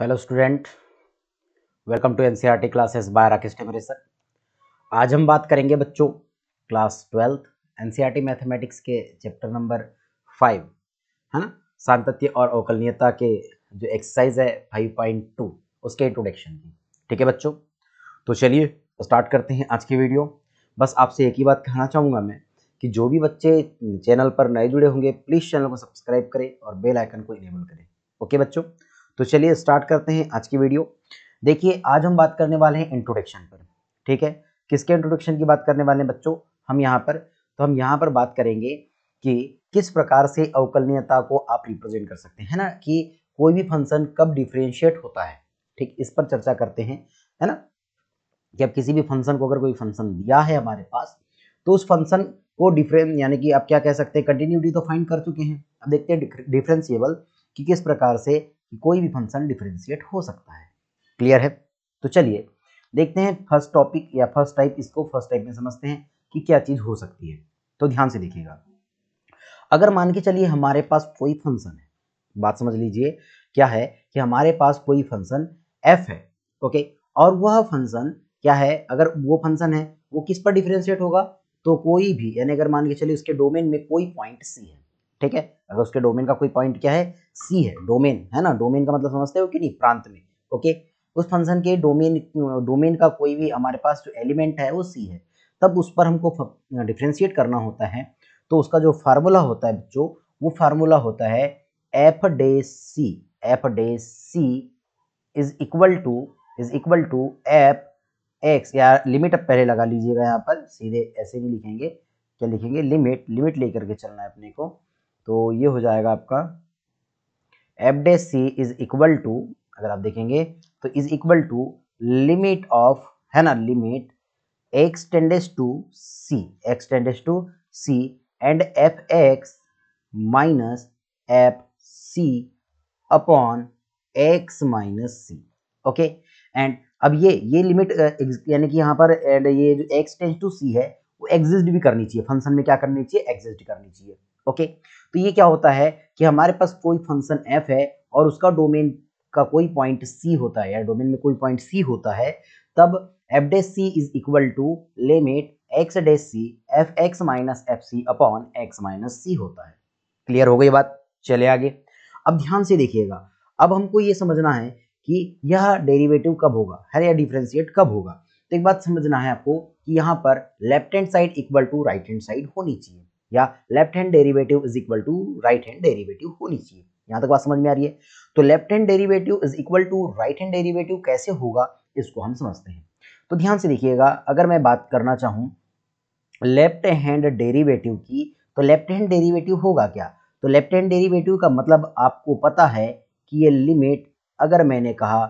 Hello student welcome to NCERT classes by Rakesh Temre sir आज हम बात करेंगे बच्चों क्लास ट्वेल्थ एनसीईआरटी मैथमेटिक्स के चैप्टर नंबर फाइव है ना सांतत्य और अवकलनीयता के जो एक्सरसाइज है फाइव पॉइंट टू उसके इंट्रोडक्शन की ठीक है बच्चों तो चलिए स्टार्ट करते हैं आज की वीडियो बस आपसे एक ही बात कहना चाहूँगा मैं कि जो भी बच्चे चैनल पर नए जुड़े होंगे प्लीज़ चैनल को सब्सक्राइब करें और बेल आइकन को इनेबल करें ओके बच्चों तो चलिए स्टार्ट करते हैं आज की वीडियो देखिए आज हम बात करने वाले हैं इंट्रोडक्शन पर ठीक है किसके इंट्रोडक्शन की बात करने वाले हैं बच्चों हम यहाँ पर तो हम यहाँ पर बात करेंगे कि किस प्रकार से अवकलनीयता को आप रिप्रेजेंट कर सकते हैं है ना कि कोई भी फंक्शन कब डिफ्रेंशिएट होता है ठीक इस पर चर्चा करते हैं है ना कि अब किसी भी फंक्शन को अगर कोई फंक्शन दिया है हमारे पास तो उस फंक्शन को डिफरेंस यानी कि आप क्या कह सकते हैं कंटिन्यूटी तो फाइंड कर चुके हैं अब देखते हैं डिफरेंशिएबल कि किस प्रकार से कोई भी फंक्शन डिफ्रेंशिएट हो सकता है क्लियर है तो चलिए देखते हैं फर्स्ट टॉपिक या फर्स्ट टाइप इसको फर्स्ट टाइप में समझते हैं कि क्या चीज़ हो सकती है तो ध्यान से देखिएगा अगर मान के चलिए हमारे पास कोई फंक्शन है बात समझ लीजिए क्या है कि हमारे पास कोई फंक्शन एफ है ओके और वह फंक्शन क्या है अगर वो फंक्शन है वो किस पर डिफ्रेंशिएट होगा तो कोई भी यानी अगर मान के चलिए उसके डोमेन में कोई पॉइंट सी है ठीक है अगर उसके डोमेन का कोई पॉइंट क्या है सी है डोमेन है ना डोमेन का मतलब समझते हो कि नहीं प्रांत में ओके उस फंक्शन के डोमेन डोमेन का कोई भी हमारे पास जो एलिमेंट है वो सी है तब उस पर हमको डिफ्रेंशिएट करना होता है तो उसका जो फार्मूला होता है जो वो फार्मूला होता है f dash c f dash c is equal to is equal to f x या लिमिट अब पहले लगा लीजिएगा यहाँ पर सीधे ऐसे नहीं लिखेंगे क्या लिखेंगे लिमिट लिमिट लेकर के चलना है अपने को तो ये हो जाएगा आपका f dash c is equal to अगर आप देखेंगे तो is equal to limit of है ना limit x tends to c x tends to c and f x minus f c upon x minus c okay and अब ये ये limit यानी कि यहाँ पर एंड ये जो एक्स टेंस टू सी है वो एग्जिस्ट भी करनी चाहिए फंक्शन में क्या करनी चाहिए एग्जिस्ट करनी चाहिए ओके okay? तो ये क्या होता है कि हमारे पास कोई फंक्शन एफ है और उसका डोमेन का कोई पॉइंट सी होता है या डोमेन में कोई पॉइंट सी होता है तब f dash c is equal to limit x dash c f x minus f c upon x minus c होता है क्लियर हो गई बात चले आगे अब ध्यान से देखिएगा अब हमको ये समझना है कि यह डेरिवेटिव कब होगा है या डिफ्रेंशिएट कब होगा तो एक बात समझना है आपको कि यहाँ पर left hand side equal to right hand side होनी चाहिए या left hand derivative is equal to right hand derivative होनी चाहिए यहां तक बात समझ में आ रही है तो left hand derivative is equal to right hand derivative कैसे होगा इसको हम समझते हैं तो ध्यान से देखिएगा अगर मैं बात करना चाहूं लेफ्ट हैंड डेरिवेटिव की तो लेफ्ट हैंड डेरिवेटिव होगा क्या तो लेफ्ट हैंड डेरिवेटिव का मतलब आपको पता है कि ये लिमिट अगर मैंने कहा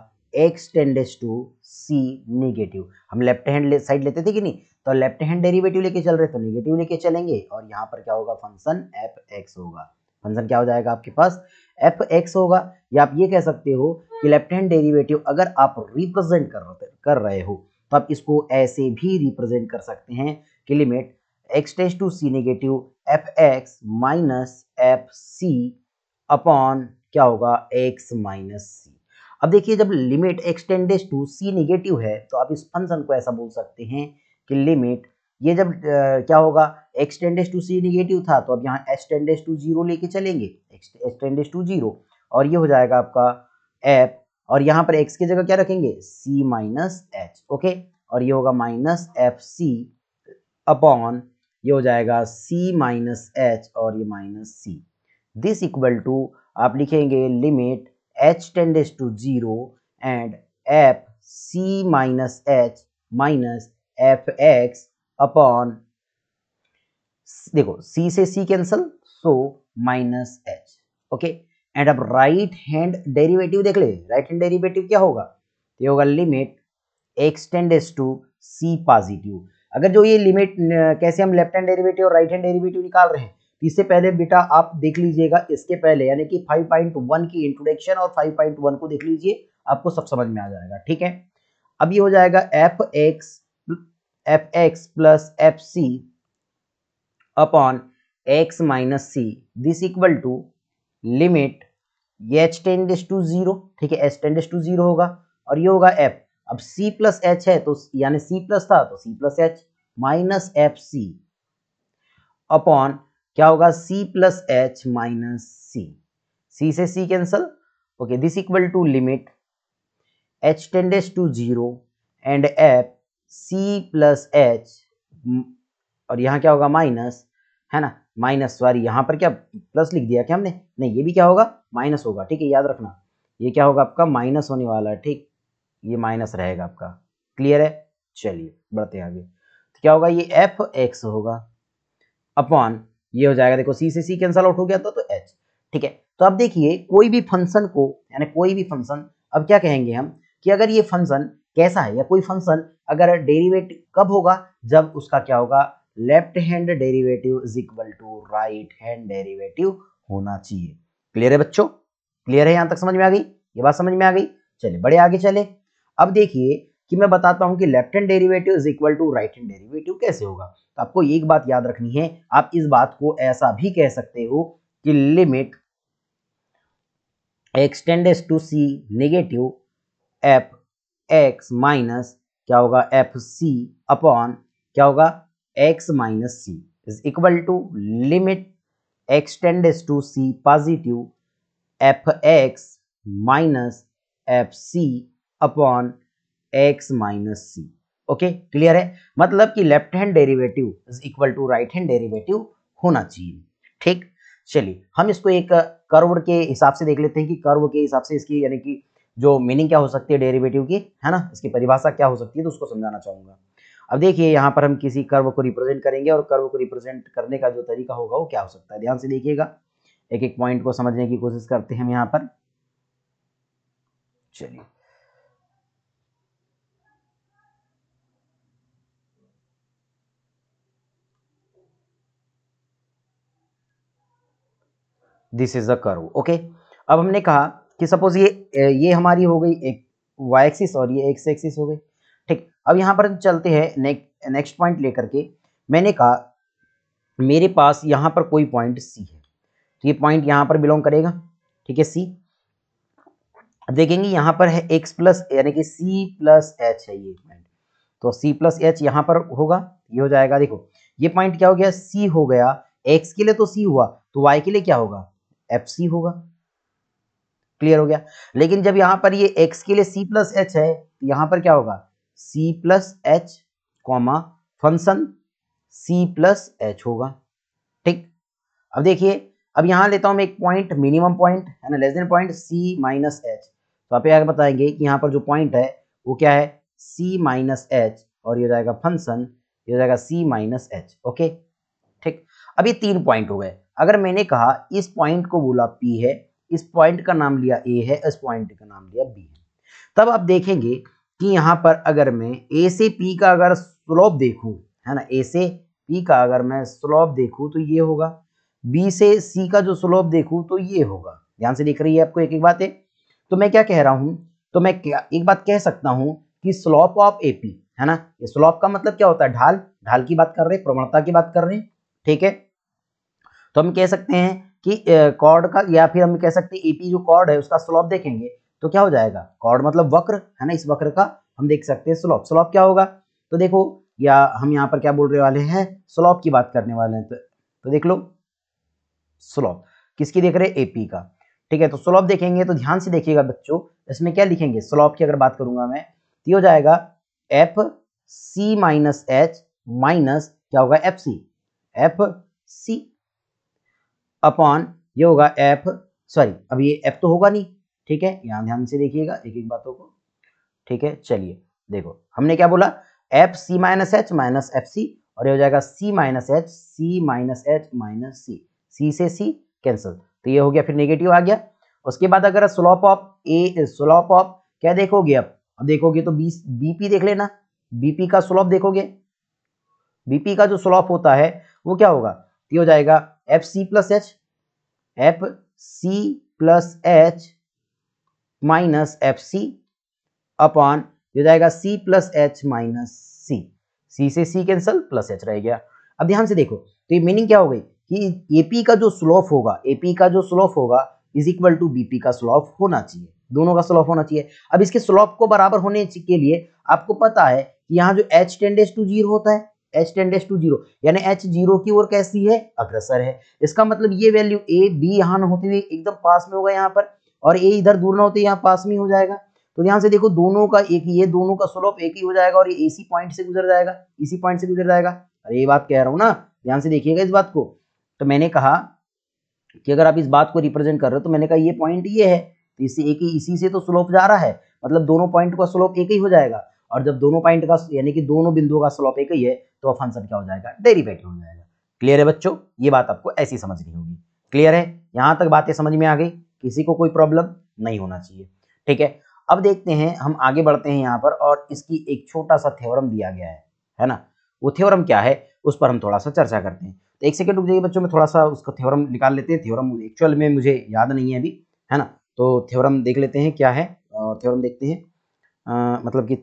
x tends to c negative हम लेफ्ट हैंड साइड लेते थे कि नहीं तो लेफ्ट हैंड डेरिवेटिव लेके चल रहे तो नेगेटिव लेके चलेंगे और यहाँ पर क्या होगा फंक्शन एफ एक्स होगा फंक्शन क्या हो जाएगा आपके पास एफ एक्स होगा या आप ये कह सकते हो कि लेफ्ट हैंड डेरिवेटिव अगर आप रिप्रेजेंट कर कर रहे हो तो आप इसको ऐसे भी रिप्रेजेंट कर सकते हैं कि limit x tends to c negative f x minus f c upon क्या होगा एक्स माइनस सी अब देखिए जब limit x tends to c negative है तो आप इस फंक्शन को ऐसा बोल सकते हैं की लिमिट ये जब आ, क्या होगा x tends to c negative था तो अब यहाँ एस टेंडेस टू जीरो लेके चलेंगे एस टेंडेस टू जीरो और ये हो जाएगा आपका एप और यहाँ पर एक्स की जगह क्या रखेंगे सी माइनस एच ओके और ये होगा माइनस एफ सी अपॉन ये हो जाएगा सी माइनस एच और ये minus c this equal to आप लिखेंगे limit h tends to zero and f c minus h minus f x upon देखो सी से c cancel so minus h okay and अब राइट हैंड डेरिवेटिव देख ले right hand derivative क्या होगा ये होगा limit x to c positive अगर जो ये लिमिट कैसे हम लेफ्ट हैंड डेरिवेटिव और राइट हैंड डेरिवेटिव निकाल रहे हैं तो इससे पहले बेटा आप देख लीजिएगा इसके पहले यानी कि 5.1 की इंट्रोडक्शन और 5.1 को देख लीजिए आपको सब समझ में आ जाएगा ठीक है अब ये हो जाएगा f x f x plus f c upon x minus c this equal to limit ये एच टेंडेस टू जीरो ठीक है एच टेंडेस टू जीरो होगा और ये होगा एफ अब सी प्लस एच है तो यानी सी प्लस था तो c plus h minus f c upon क्या होगा c plus h minus c c से c cancel okay this equal to limit h tends to zero and f c plus h और यहाँ क्या होगा माइनस है ना माइनस सॉरी यहाँ पर क्या प्लस लिख दिया क्या हमने नहीं ये भी क्या होगा माइनस होगा ठीक है याद रखना ये क्या होगा आपका माइनस होने वाला है ठीक ये माइनस रहेगा आपका क्लियर है चलिए बढ़ते आगे तो क्या होगा ये एफ एक्स होगा अपॉन ये हो जाएगा देखो सी से सी कैंसल आउट हो गया था तो एच ठीक है तो अब देखिए कोई भी फंक्शन को यानी कोई भी फंक्शन अब क्या कहेंगे हम कि अगर ये फंक्शन कैसा है या कोई फंक्शन अगर डेरिवेटिव कब होगा जब उसका क्या होगा left hand derivative is equal to right hand derivative होना चाहिए क्लियर है बच्चों क्लियर है यहां तक समझ में आ गई ये बात समझ में आ गई चले बड़े आगे चले अब देखिए कि मैं बताता हूं कि left hand derivative is equal to right hand derivative कैसे होगा तो आपको एक बात याद रखनी है आप इस बात को ऐसा भी कह सकते हो कि limit x tends to c negative f x minus क्या होगा एफ सी अपॉन क्या होगा x minus c is equal to limit x tends to c positive f x minus f c upon x minus c okay clear है मतलब कि left hand derivative is equal to right hand derivative होना चाहिए ठीक चलिए हम इसको एक कर्व के हिसाब से देख लेते हैं कि कर्व के हिसाब से इसकी यानी कि जो मीनिंग क्या हो सकती है डेरिवेटिव की है ना इसकी परिभाषा क्या हो सकती है तो उसको समझाना चाहूंगा अब देखिए यहाँ पर हम किसी कर्व को रिप्रेजेंट करेंगे और कर्व को रिप्रेजेंट करने का जो तरीका होगा वो क्या हो सकता है ध्यान से देखिएगा एक एक पॉइंट को समझने की कोशिश करते हैं हम यहाँ पर चलिए this is a curve okay अब हमने कहा कि सपोज ये ये हमारी हो गई एक वाई एक्सिस और ये एक्स एक्सिस हो गई ठीक अब यहाँ पर चलते हैं नेक, नेक्स्ट पॉइंट लेकर के मैंने कहा मेरे पास यहाँ पर कोई पॉइंट सी है तो ये पॉइंट यहाँ पर बिलोंग करेगा ठीक है सी अब देखेंगे यहाँ पर है एक्स प्लस यानी कि सी प्लस एच है ये पॉइंट तो सी प्लस एच यहाँ पर होगा ये हो जाएगा देखो ये पॉइंट क्या हो गया सी हो गया एक्स के लिए तो सी हुआ तो वाई के लिए क्या होगा एफ सी होगा क्लियर हो गया लेकिन जब यहां पर ये x के लिए c प्लस एच है तो पर क्या होगा c plus h comma function c plus h होगा ठीक अब देखिए अब यहां लेता हूँ मैं एक पॉइंट मिनिमम पॉइंट है ना less than point c minus h तो आप यहाँ बताएंगे कि यहां पर जो पॉइंट है वो क्या है c माइनस एच और ये हो जाएगा फंक्शन ये हो जाएगा c माइनस एच ओके ठीक अब ये तीन पॉइंट हो गए अगर मैंने कहा इस पॉइंट को बोला p है इस पॉइंट का नाम लिया ए है इस पॉइंट का नाम लिया बी है तब आप देखेंगे कि यहां पर अगर मैं ए से पी का अगर स्लोप देखूँ है ना ए से पी का अगर मैं स्लोप देखूँ तो ये होगा बी से सी का जो स्लोप देखूँ तो ये होगा ध्यान से देख रही है आपको एक एक बात है तो मैं क्या कह रहा हूं तो मैं क्या एक बात कह सकता हूं कि स्लोप ऑफ ए पी है ना ये स्लोप का मतलब क्या होता है ढाल ढाल की बात कर रहे हैं प्रवणता की बात कर रहे हैं ठीक है तो हम कह सकते हैं कि कॉर्ड का या फिर हम कह सकते हैं एपी जो कॉर्ड है उसका स्लोप देखेंगे तो क्या हो जाएगा कॉर्ड मतलब वक्र है ना इस वक्र का हम देख सकते हैं स्लोप स्लोप क्या होगा तो देखो या हम यहाँ पर क्या बोल रहे वाले हैं स्लोप की बात करने वाले हैं तो, तो देख लो स्लोप किसकी देख रहे एपी का ठीक है तो स्लोप देखेंगे तो ध्यान से देखिएगा बच्चों इसमें क्या लिखेंगे स्लोप की अगर बात करूंगा मैं तो हो जाएगा f c minus h minus क्या होगा f c f c upon ये होगा एफ सॉरी अब ये एफ तो होगा नहीं ठीक है यहां ध्यान से देखिएगा एक एक बातों को ठीक है चलिए देखो हमने क्या बोला f c minus h minus f c और ये हो जाएगा c minus h c minus h minus c c से सी कैंसिल तो ये हो गया फिर नेगेटिव आ गया उसके बाद अगर slope of a slope of क्या देखोगे आप अब देखोगे तो बी बीपी देख लेना बीपी का स्लोप देखोगे बीपी का जो स्लोप होता है वो क्या होगा हो जाएगा f c plus h f c plus h minus f c upon हो जाएगा c plus h minus c c से सी कैंसल प्लस एच रह गया अब ध्यान से देखो तो ये मीनिंग क्या हो गई कि एपी का जो स्लोप होगा एपी का जो स्लोप होगा इज इक्वल टू बीपी का स्लोप होना चाहिए दोनों का स्लोप होना चाहिए अब इसके स्लोप को बराबर होने के लिए आपको पता है कि यहाँ जो एच टेंडेज टू जीरो होता है h ten tends to zero यानी एच जीरो की ओर कैसी है अग्रसर है इसका मतलब ये वैल्यू ए बी यहाँ ना होते हुए एकदम पास में होगा यहाँ पर और ए इधर दूर ना होते यहाँ पास में हो जाएगा तो यहाँ से देखो दोनों का एक ही ये दोनों का स्लोप एक ही हो जाएगा और ये इसी पॉइंट से गुजर जाएगा इसी पॉइंट से गुजर जाएगा अरे ये बात कह रहा हूँ ना ध्यान से देखिएगा इस बात को तो मैंने कहा कि अगर आप इस बात को रिप्रेजेंट कर रहे हो तो मैंने कहा ये पॉइंट ये है तो इससे एक ही इसी से तो स्लोप जा रहा है मतलब दोनों पॉइंट का स्लोप एक ही हो जाएगा और जब दोनों पॉइंट का यानी कि दोनों बिंदुओं का स्लोप एक ही है तो फंक्शन क्या हो जाएगा डेरिवेटिव हो जाएगा क्लियर है बच्चों ये बात आपको ऐसी समझनी होगी क्लियर है यहाँ तक बातें समझ में आ गई किसी को कोई प्रॉब्लम नहीं होना चाहिए ठीक है अब देखते हैं हम आगे बढ़ते हैं यहाँ पर और इसकी एक छोटा सा थ्योरम दिया गया है है ना वो थ्योरम क्या है उस पर हम थोड़ा सा चर्चा करते हैं तो एक सेकेंड रुक जाइए बच्चों में थोड़ा सा उसका थ्योरम निकाल लेते हैं थ्योरम एक्चुअल में मुझे याद नहीं है अभी है ना तो थ्योरम देख लेते हैं क्या है और थ्योरम देखते हैं आ, मतलब कि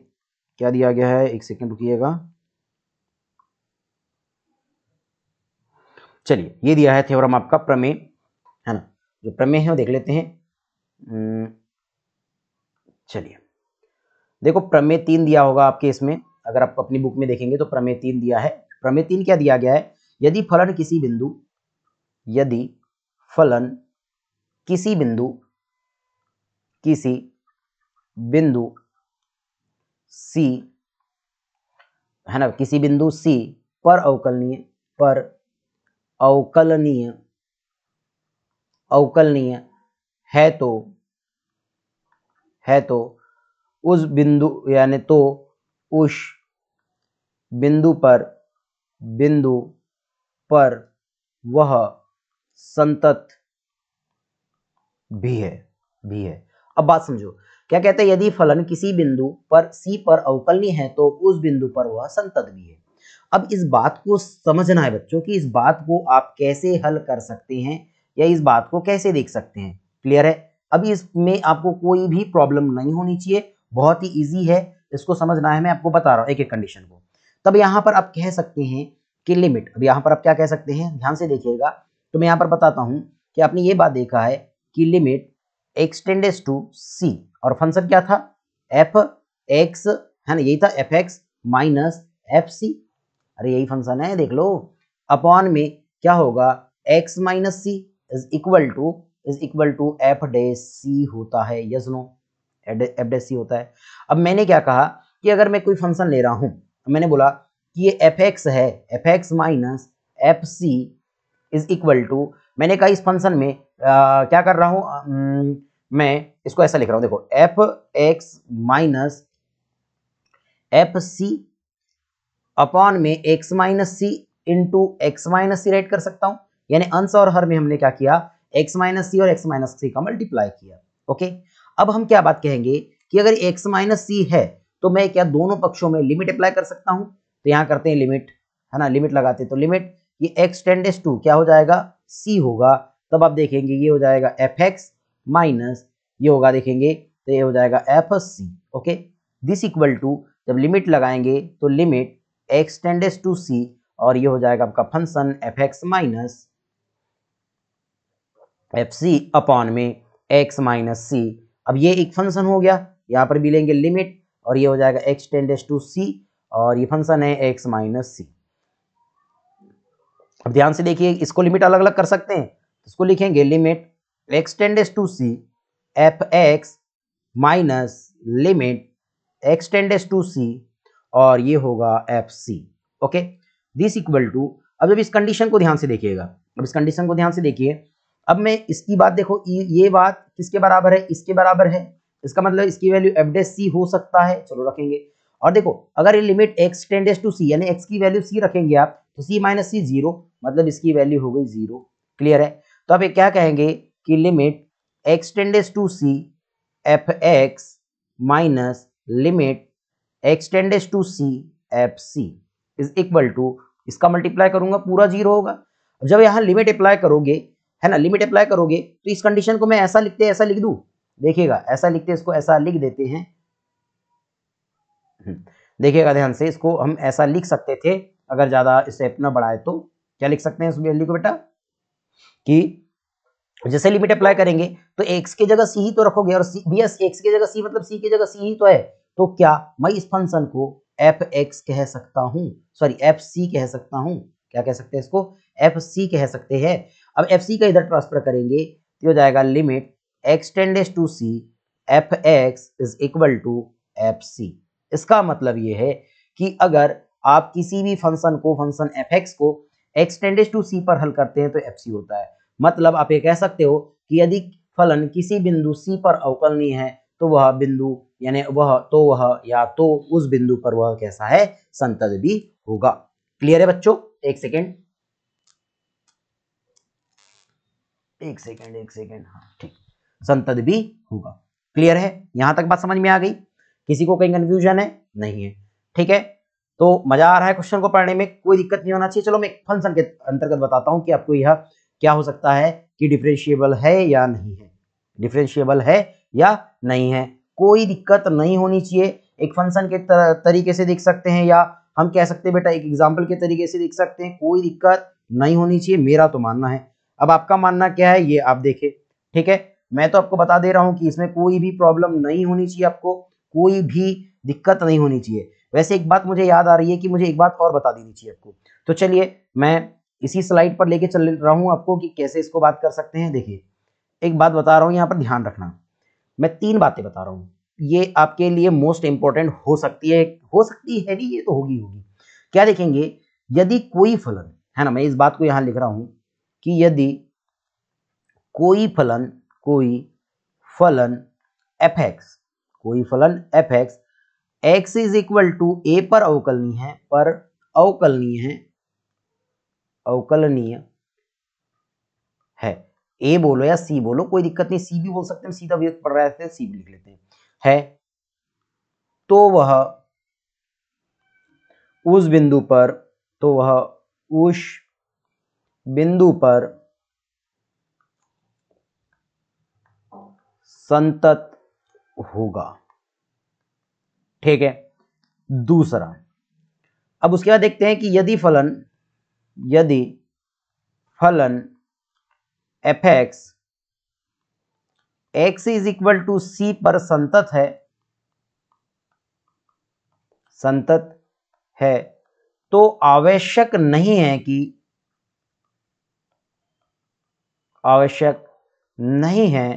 क्या दिया गया है एक सेकेंड रुकिएगा चलिए ये दिया है थ्योरम आपका प्रमेय है ना जो प्रमेय है वो देख लेते हैं चलिए देखो प्रमेय तीन दिया होगा आपके इसमें अगर आप अपनी बुक में देखेंगे तो प्रमेय तीन दिया है प्रमेय तीन क्या दिया गया है यदि फलन किसी बिंदु यदि फलन किसी बिंदु किसी बिंदु सी है ना किसी बिंदु सी पर अवकलनीय पर अवकलनीय अवकलनीय है तो है तो उस बिंदु यानी तो उस बिंदु पर बिंदु पर वह संतत भी है भी है अब बात समझो क्या कहते हैं यदि फलन किसी बिंदु पर सी पर अवकलनीय है तो उस बिंदु पर वह संतत भी है अब इस बात को समझना है बच्चों कि इस बात को आप कैसे हल कर सकते हैं या इस बात को कैसे देख सकते हैं क्लियर है अभी इसमें आपको कोई भी प्रॉब्लम नहीं होनी चाहिए बहुत ही ईजी है इसको समझना है मैं आपको बता रहा हूँ एक एक कंडीशन को तब यहाँ पर आप कह सकते हैं कि लिमिट अब यहाँ पर आप क्या कह सकते हैं ध्यान से देखिएगा तो मैं यहाँ पर बताता हूँ कि आपने ये बात देखा है कि लिमिट एक्सटेंडेस टू सी और फंक्शन क्या था एफ एक्स है ना यही था f x minus f c अरे यही फंक्शन है देख लो अपॉन में क्या होगा x minus c is equal to is equal to f dash c होता है yes no f dash c होता है अब मैंने क्या कहा कि अगर मैं कोई फंक्शन ले रहा हूं तो मैंने बोला कि ये एफ एक्स है f x minus f c is equal to मैंने कहा इस फंक्शन में आ, क्या कर रहा आ, मैं इसको ऐसा लिख रहा हूं देखो f x minus f c upon में x minus c into x minus c write कर सकता हूं यानी अंश और हर में हमने क्या किया एक्स माइनस सी और एक्स माइनस सी का मल्टीप्लाई किया ओके अब हम क्या बात कहेंगे कि अगर एक्स माइनस सी है तो मैं क्या दोनों पक्षों में लिमिट अप्लाई कर सकता हूं तो यहां करते हैं लिमिट है ना लिमिट लगाते तो लिमिट ये एक्स टेंडेस टू क्या हो जाएगा सी होगा तब आप देखेंगे ये हो जाएगा एफ एक्स माइनस ये होगा देखेंगे तो ये हो जाएगा f c okay this equal to जब लिमिट लगाएंगे तो limit x tends to c और ये हो जाएगा आपका function f x minus f c upon में एक्स माइनस सी अब ये एक फंक्शन हो गया यहाँ पर भी लेंगे लिमिट और ये हो जाएगा एक्स टेंडेस टू सी और ये फंक्शन है एक्स माइनस सी अब ध्यान से देखिए इसको लिमिट अलग अलग कर सकते हैं इसको लिखेंगे limit x tends to c f x minus limit x tends to c और ये होगा f c okay this equal to अब जब इस कंडीशन को ध्यान से देखिएगा अब इस कंडीशन को ध्यान से देखिए अब मैं इसकी बात देखो ये बात किसके बराबर है इसके बराबर है इसका मतलब इसकी वैल्यू एफ डेस सी हो सकता है चलो रखेंगे और देखो अगर ये limit x tends to c यानी एक्स की वैल्यू सी रखेंगे आप तो सी माइनस सी जीरो मतलब इसकी वैल्यू हो गई जीरो क्लियर है तो आप ये क्या कहेंगे कि limit x to c f x minus limit x to c f c is equal to इसका मल्टीप्लाई करूंगा पूरा जीरो होगा जब यहाँ लिमिट अप्लाई करोगे है ना लिमिट अप्लाई करोगे तो इस कंडीशन को मैं ऐसा लिखते ऐसा लिख दू देखिएगा ऐसा लिखते इसको ऐसा लिख देते हैं हम्म, देखिएगा ध्यान से इसको हम ऐसा लिख सकते थे अगर ज़्यादा स्टेप ना बढ़ाए तो क्या लिख सकते हैं इस वैल्यू को बेटा कि जैसे लिमिट अप्लाई करेंगे तो एक्स की जगह सी ही तो रखोगे और सी बी एस एक्स की जगह सी मतलब सी की जगह सी ही तो है तो क्या मैं इस फंक्शन को एफ एक्स कह सकता हूं सॉरी एफ सी कह सकता हूं क्या कह सकते हैं इसको एफ सी कह सकते हैं अब एफ सी का इधर ट्रांसफर करेंगे तो हो जाएगा limit x tends to c f x is equal to f c इसका मतलब यह है कि अगर आप किसी भी फंक्शन को फंक्शन एफ को एक्स टू सी पर हल करते हैं तो एफ सी होता है मतलब आप ये कह सकते हो कि यदि फलन किसी बिंदु सी पर अवकलनीय है तो वह बिंदु यानी वह तो वह या तो उस बिंदु पर वह कैसा है संतत भी होगा क्लियर है बच्चों एक सेकेंड एक सेकेंड एक सेकेंड हाँ ठीक संतत भी होगा क्लियर है यहां तक बात समझ में आ गई किसी को कहीं कंफ्यूजन है नहीं है ठीक है तो मजा आ रहा है क्वेश्चन को पढ़ने में कोई दिक्कत नहीं होना चाहिए चलो मैं फंक्शन के अंतर्गत बताता हूँ कि आपको यह क्या हो सकता है कि डिफ्रेंशियबल है या नहीं है डिफ्रेंशियबल है या नहीं है कोई दिक्कत नहीं होनी चाहिए एक फंक्शन के तर, तरीके से देख सकते हैं या हम कह सकते हैं बेटा एक एग्जाम्पल के तरीके से देख सकते हैं कोई दिक्कत नहीं होनी चाहिए मेरा तो मानना है अब आपका मानना क्या है ये आप देखें ठीक है मैं तो आपको बता दे रहा हूं कि इसमें कोई भी प्रॉब्लम नहीं होनी चाहिए आपको कोई भी दिक्कत नहीं होनी चाहिए वैसे एक बात मुझे याद आ रही है कि मुझे एक बात और बता देनी चाहिए आपको तो चलिए मैं इसी स्लाइड पर लेके चल रहा हूँ आपको कि कैसे इसको बात कर सकते हैं देखिए एक बात बता रहा हूँ यहाँ पर ध्यान रखना मैं तीन बातें बता रहा हूँ ये आपके लिए मोस्ट इंपॉर्टेंट हो सकती है हो सकती है नहीं ये तो होगी होगी क्या देखेंगे यदि कोई फलन है ना मैं इस बात को यहाँ लिख रहा हूँ कि यदि कोई फलन कोई फलन एफ एक्स कोई फलन f x x is equal to a पर अवकलनीय है पर अवकलनीय है अवकलनीय है ए बोलो या सी बोलो कोई दिक्कत नहीं सी भी बोल सकते हैं सीधा व्यक्त पढ़ रहे थे सी भी लिख लेते हैं है तो वह उस बिंदु पर तो वह उस बिंदु पर संतत होगा ठीक है दूसरा अब उसके बाद देखते हैं कि यदि फलन यदि फलन f x x is equal to c पर संतत है संतत है तो आवश्यक नहीं है कि आवश्यक नहीं है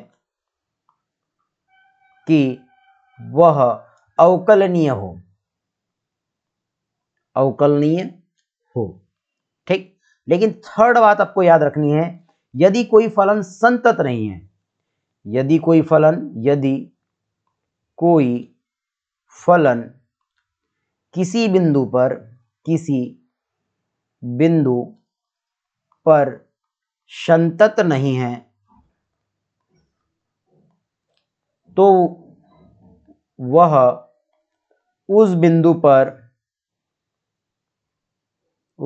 कि वह अवकलनीय हो अवकलनीय हो ठीक लेकिन थर्ड बात आपको याद रखनी है यदि कोई फलन संतत नहीं है यदि कोई फलन यदि कोई फलन किसी बिंदु पर किसी बिंदु पर संतत नहीं है तो वह उस बिंदु पर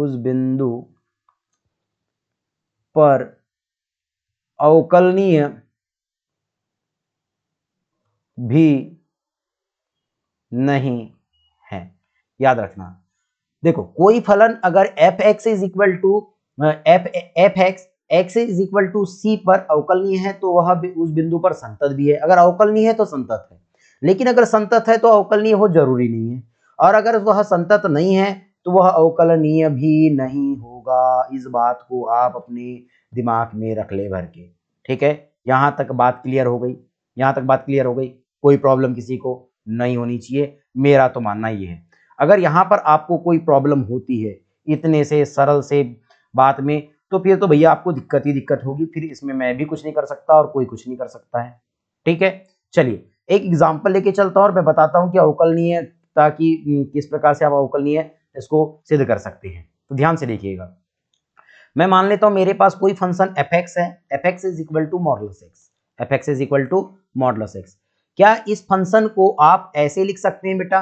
उस बिंदु पर अवकलनीय भी नहीं है याद रखना देखो कोई फलन अगर f x is equal to f f x x is equal to c पर अवकलनीय है तो वह उस बिंदु पर संतत भी है अगर अवकलनीय है तो संतत है लेकिन अगर संतत है तो अवकलनीय हो जरूरी नहीं है और अगर वह संतत नहीं है तो वह अवकलनीय भी नहीं होगा इस बात को आप अपने दिमाग में रख ले भर के ठीक है यहाँ तक बात क्लियर हो गई यहाँ तक बात क्लियर हो गई कोई प्रॉब्लम किसी को नहीं होनी चाहिए मेरा तो मानना ये है अगर यहाँ पर आपको कोई प्रॉब्लम होती है इतने से सरल से बात में तो फिर तो भैया आपको दिक्कत ही दिक्कत होगी फिर इसमें मैं भी कुछ नहीं कर सकता और कोई कुछ नहीं कर सकता है ठीक है चलिए एक एग्जाम्पल लेके चलता हूँ और मैं बताता हूँ कि अवकलनीय ताकि किस प्रकार से आप अवकलनीय इसको सिद्ध कर सकते हैं तो ध्यान से देखिएगा मैं मान लेता हूँ मेरे पास कोई फंक्शन एफ एक्स है f x is equal to modulus x f x is equal to modulus x क्या इस फंक्शन को आप ऐसे लिख सकते हैं बेटा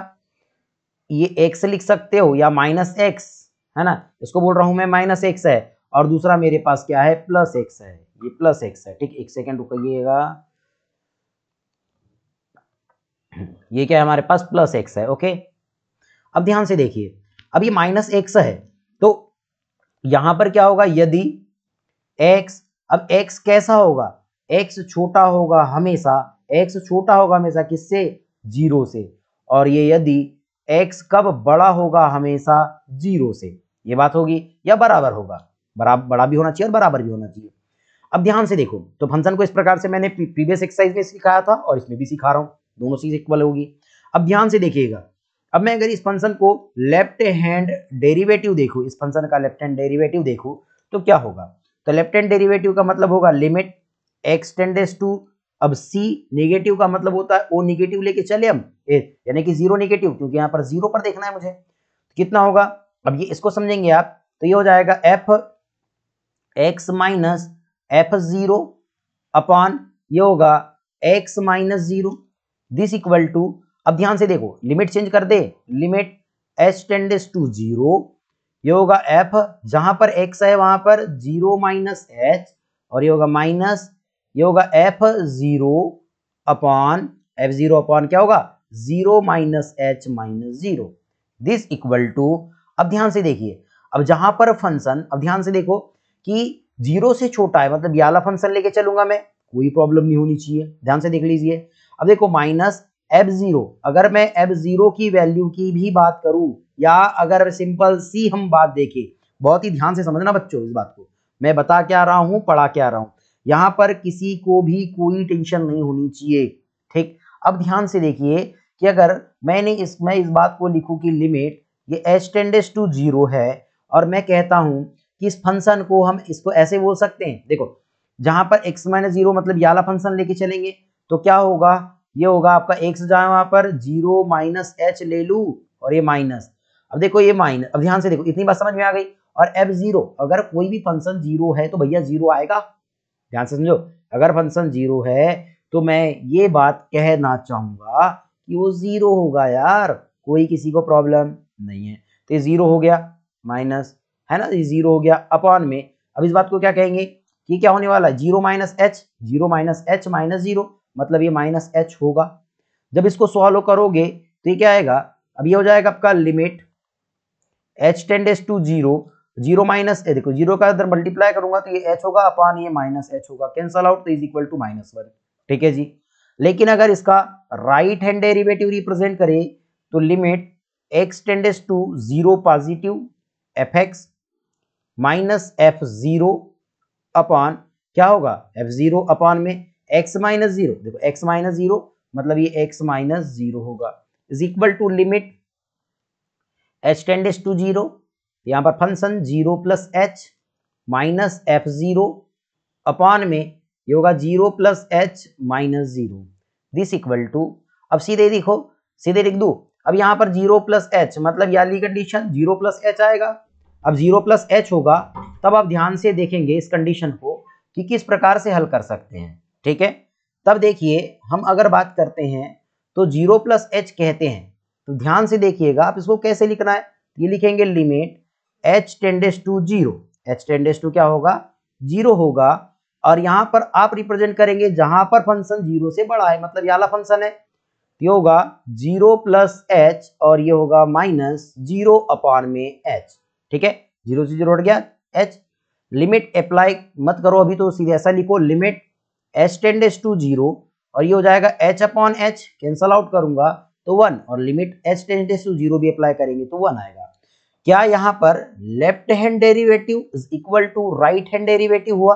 ये एक्स लिख सकते हो या माइनस एक्स है ना इसको बोल रहा हूं मैं माइनस एक्स है और दूसरा मेरे पास क्या है प्लस एक्स है ये प्लस एक्स है ठीक एक सेकेंड रुकिएगा ये क्या है हमारे पास प्लस एक्स है ओके अब ध्यान से देखिए अब ये माइनस एक्स है तो यहां पर क्या होगा यदि एक्स अब एक्स कैसा होगा एक्स छोटा होगा हमेशा एक्स छोटा होगा हमेशा किससे जीरो से और ये यदि एक्स कब बड़ा होगा हमेशा जीरो से ये बात होगी या बराबर होगा बराबर बड़ा भी होना चाहिए और बराबर भी होना चाहिए अब ध्यान से देखो तो फंक्शन को इस प्रकार से मैंने प्रीवियस एक्सरसाइज में सिखाया था और इसमें भी सिखा रहा हूं दोनों चीज इक्वल होगी अब ध्यान से देखिएगा अब मैं अगर इस फंक्शन को लेफ्ट हैंड डेरिवेटिव देखू इस फंक्शन का लेफ्ट हैंड डेरिवेटिव देखू तो क्या होगा तो लेफ्ट हैंड डेरिवेटिव का मतलब होगा लिमिट एक्सटेंडेस टू अब c नेगेटिव का मतलब होता है o नेगेटिव लेके चले हम यानी कि जीरो नेगेटिव क्योंकि यहाँ पर जीरो पर देखना है मुझे कितना होगा अब ये इसको समझेंगे आप तो ये हो जाएगा f x minus f zero upon ये होगा x minus zero this equal to अब ध्यान से देखो लिमिट चेंज कर दे limit h tends to zero ये होगा एफ जहां पर एक्स है वहां पर जीरो माइनस एच और ये होगा माइनस ये होगा f zero upon f zero upon क्या होगा zero minus h minus zero this equal to अब ध्यान से देखिए अब जहां पर फंक्शन अब ध्यान से देखो कि जीरो से छोटा है मतलब याला फंक्शन लेके चलूंगा मैं कोई प्रॉब्लम नहीं होनी चाहिए ध्यान से देख लीजिए अब देखो माइनस एब जीरो अगर मैं एब जीरो की वैल्यू की भी बात करूं या अगर सिंपल सी हम बात देखें बहुत ही ध्यान से समझना बच्चों इस बात को मैं बता क्या रहा हूं पढ़ा क्या रहा हूं यहां पर किसी को भी कोई टेंशन नहीं होनी चाहिए ठीक अब ध्यान से देखिए कि अगर मैंने इस मैं इस बात को लिखूं कि लिमिट ये एच टेंडेस टू जीरो है और मैं कहता हूं कि इस फंक्शन को हम इसको ऐसे बोल सकते हैं देखो जहां पर एक्स माइनस जीरो मतलब याला फंक्शन लेके चलेंगे तो क्या होगा ये होगा आपका एक्स जाए वहां पर जीरो माइनस एच ले लू और ये माइनस अब देखो ये माइनस अब ध्यान से देखो इतनी बात समझ में आ गई और एफ जीरो अगर कोई भी फंक्शन जीरो है तो भैया जीरो आएगा ध्यान से समझो अगर फंक्शन जीरो है तो मैं ये बात कहना चाहूंगा कि वो जीरो होगा यार कोई किसी को प्रॉब्लम नहीं है तो ये जीरो हो गया माइनस है ना ये जीरो हो गया अपॉन में अब इस बात को क्या कहेंगे कि क्या होने वाला है zero minus h zero minus h minus zero मतलब ये माइनस एच होगा जब इसको सॉल्व करोगे तो ये क्या आएगा अब ये हो जाएगा आपका limit h tends to zero zero minus a देखो जीरो का अगर मल्टीप्लाई करूंगा तो ये एच होगा अपान ये माइनस एच होगा कैंसल आउट तो is equal to minus one ठीक है जी लेकिन अगर इसका राइट हैंड डेरिवेटिव रिप्रेजेंट करे तो limit x tends to zero positive f x minus f zero upon क्या होगा एफ जीरो अपॉन में एक्स माइनस जीरो देखो एक्स माइनस जीरो मतलब ये एक्स माइनस जीरो होगा is equal to limit h tends to zero यहां पर function zero plus h minus f zero upon में ये होगा zero plus h minus zero this equal to अब सीधे देखो सीधे लिख दू अब यहां पर जीरो प्लस एच मतलब याली कंडीशन जीरो प्लस एच आएगा अब जीरो प्लस एच होगा तब आप ध्यान से देखेंगे इस कंडीशन को कि किस प्रकार से हल कर सकते हैं ठीक है तब देखिए हम अगर बात करते हैं तो जीरो प्लस एच कहते हैं तो ध्यान से देखिएगा आप इसको कैसे लिखना है तो ये लिखेंगे limit h tends to zero h tends to क्या होगा जीरो होगा और यहां पर आप रिप्रेजेंट करेंगे जहां पर फंक्शन जीरो से बड़ा है मतलब ये फंक्शन है ये होगा जीरो प्लस एच और ये होगा माइनस जीरो अपॉन में एच ठीक है जीरो से जीरो हट गया एच लिमिट अप्लाई मत करो अभी तो सीधे ऐसा लिखो limit h tends to zero और ये हो जाएगा h upon h cancel out करूंगा तो वन और limit h tends to zero भी अप्लाई करेंगे तो वन आएगा क्या यहां पर left hand derivative is equal to right hand derivative हुआ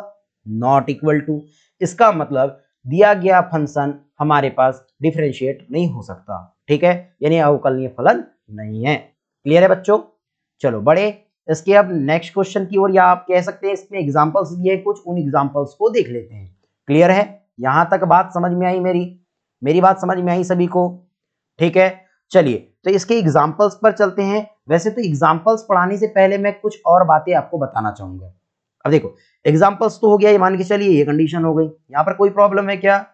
नॉट इक्वल टू इसका मतलब दिया गया फंक्शन हमारे पास डिफ्रेंशिएट नहीं हो सकता ठीक है यानी अवकलनीय फलन नहीं है क्लियर है बच्चों चलो बड़े इसके अब नेक्स्ट क्वेश्चन की ओर या आप कह सकते हैं इसमें एग्जांपल्स दिए हैं कुछ उन एग्जांपल्स को देख लेते हैं क्लियर है यहां तक बात समझ में आई मेरी मेरी बात समझ में आई सभी को ठीक है चलिए तो इसके एग्जाम्पल्स पर चलते हैं वैसे तो एग्जाम्पल्स पढ़ाने से पहले मैं कुछ और बातें आपको बताना चाहूंगा अब देखो एग्जाम्पल्स तो हो गया ये मान के चलिए ये कंडीशन हो गई यहां पर कोई प्रॉब्लम है क्या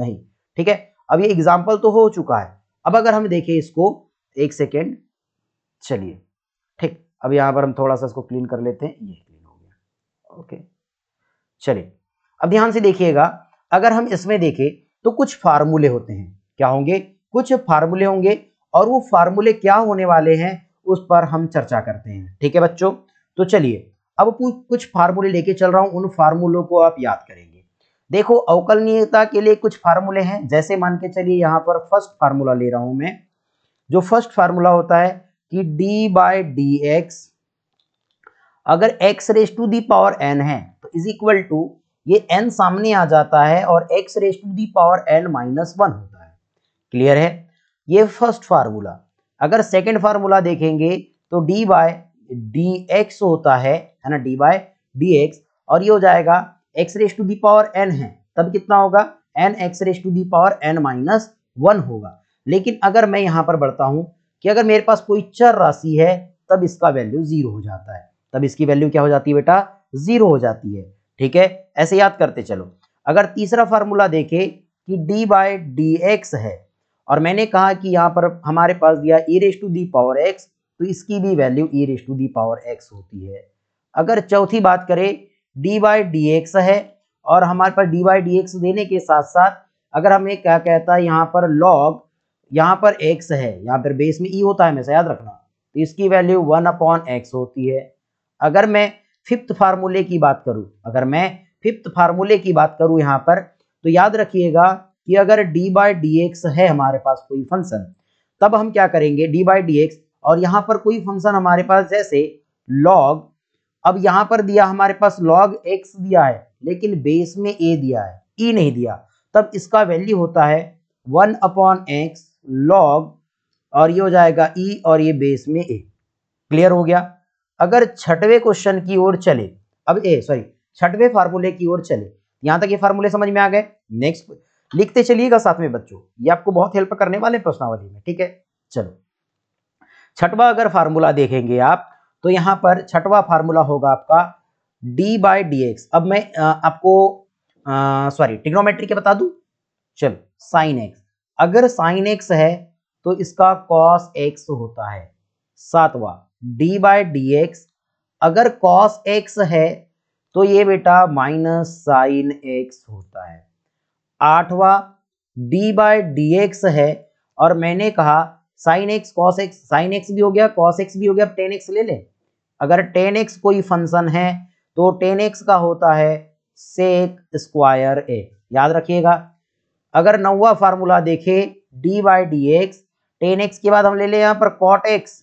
नहीं ठीक है अब ये एग्जाम्पल तो हो चुका है अब अगर हम देखें इसको एक सेकेंड चलिए ठीक अब यहां पर हम थोड़ा सा इसको क्लीन कर लेते हैं ये क्लीन हो गया ओके चलिए अब ध्यान से देखिएगा अगर हम इसमें देखें तो कुछ फार्मूले होते हैं क्या होंगे कुछ फार्मूले होंगे और वो फार्मूले क्या होने वाले हैं उस पर हम चर्चा करते हैं ठीक है बच्चों तो चलिए अब कुछ फार्मूले लेके चल रहा हूं उन फार्मूलों को आप याद करेंगे देखो अवकलनीयता के लिए कुछ फार्मूले हैं जैसे मान के चलिए यहाँ पर फर्स्ट फार्मूला ले रहा हूं मैं जो फर्स्ट फार्मूला होता है कि d बाय डी एक्स अगर x raise to the power n है तो इज इक्वल टू ये एन सामने आ जाता है और x raise to the power n minus one होता है क्लियर है ये फर्स्ट फार्मूला अगर सेकेंड फार्मूला देखेंगे तो डी बाय डी एक्स होता है है ना डी बाय डी एक्स और ये हो जाएगा x raise to the power n है तब कितना होगा n x raise to the power n minus one होगा लेकिन अगर मैं यहाँ पर बढ़ता हूं कि अगर मेरे पास कोई चर राशि है तब इसका वैल्यू जीरो हो जाता है तब इसकी वैल्यू क्या हो जाती है बेटा जीरो हो जाती है ठीक है ऐसे याद करते चलो अगर तीसरा फार्मूला देखे कि d बाय डी एक्स है और मैंने कहा कि यहाँ पर हमारे पास दिया e raise to the power x तो इसकी भी value e raise to the power x होती है अगर चौथी बात करें डी बाय डी एक्स है और हमारे पास डी बाई डी एक्स देने के साथ साथ अगर हमें क्या कहता है यहाँ पर लॉग यहाँ पर एक्स है यहाँ पर बेस में ई e होता है हमेशा याद रखना तो इसकी वैल्यू वन अपॉन एक्स होती है अगर मैं फिफ्थ फार्मूले की बात करूं अगर मैं फिफ्थ फार्मूले की बात करूं यहां पर तो याद रखिएगा कि अगर डी बाय डी एक्स है हमारे पास कोई फंक्शन तब हम क्या करेंगे डी बाई डी एक्स और यहाँ पर कोई फंक्शन हमारे पास जैसे लॉग अब यहां पर दिया हमारे पास लॉग एक्स दिया है लेकिन बेस में ए दिया है ई e नहीं दिया तब इसका वैल्यू होता है वन अपॉन एक्स लॉग और ये हो जाएगा ई e, और ये बेस में ए क्लियर हो गया अगर छठवें क्वेश्चन की ओर चले अब ए सॉरी छठवें फार्मूले की ओर चले यहां तक ये फार्मूले समझ में आ गए नेक्स्ट लिखते चलिएगा साथ में बच्चों ये आपको बहुत हेल्प करने वाले प्रश्नावली में ठीक है चलो छठवा अगर फार्मूला देखेंगे आप तो यहां पर छठवा फार्मूला होगा आपका डी बाई डी एक्स अब मैं आ, आपको सॉरी टिग्नोमेट्री के बता दू चलो साइन एक्स अगर साइन एक्स है तो इसका कॉस एक्स होता है सातवा डी बाय डी एक्स अगर कॉस एक्स है तो ये बेटा माइनस साइन एक्स होता है आठवां डी बाय डी एक्स है और मैंने कहा sine x cos x sine x भी हो गया कॉस एक्स भी हो गया अब टेन एक्स ले लें अगर टेन एक्स कोई फंक्शन है तो टेन एक्स का होता है सेक स्क्वायर ए याद रखिएगा अगर नौवा फार्मूला देखे d by d x tan x के बाद हम ले लें यहां पर cot x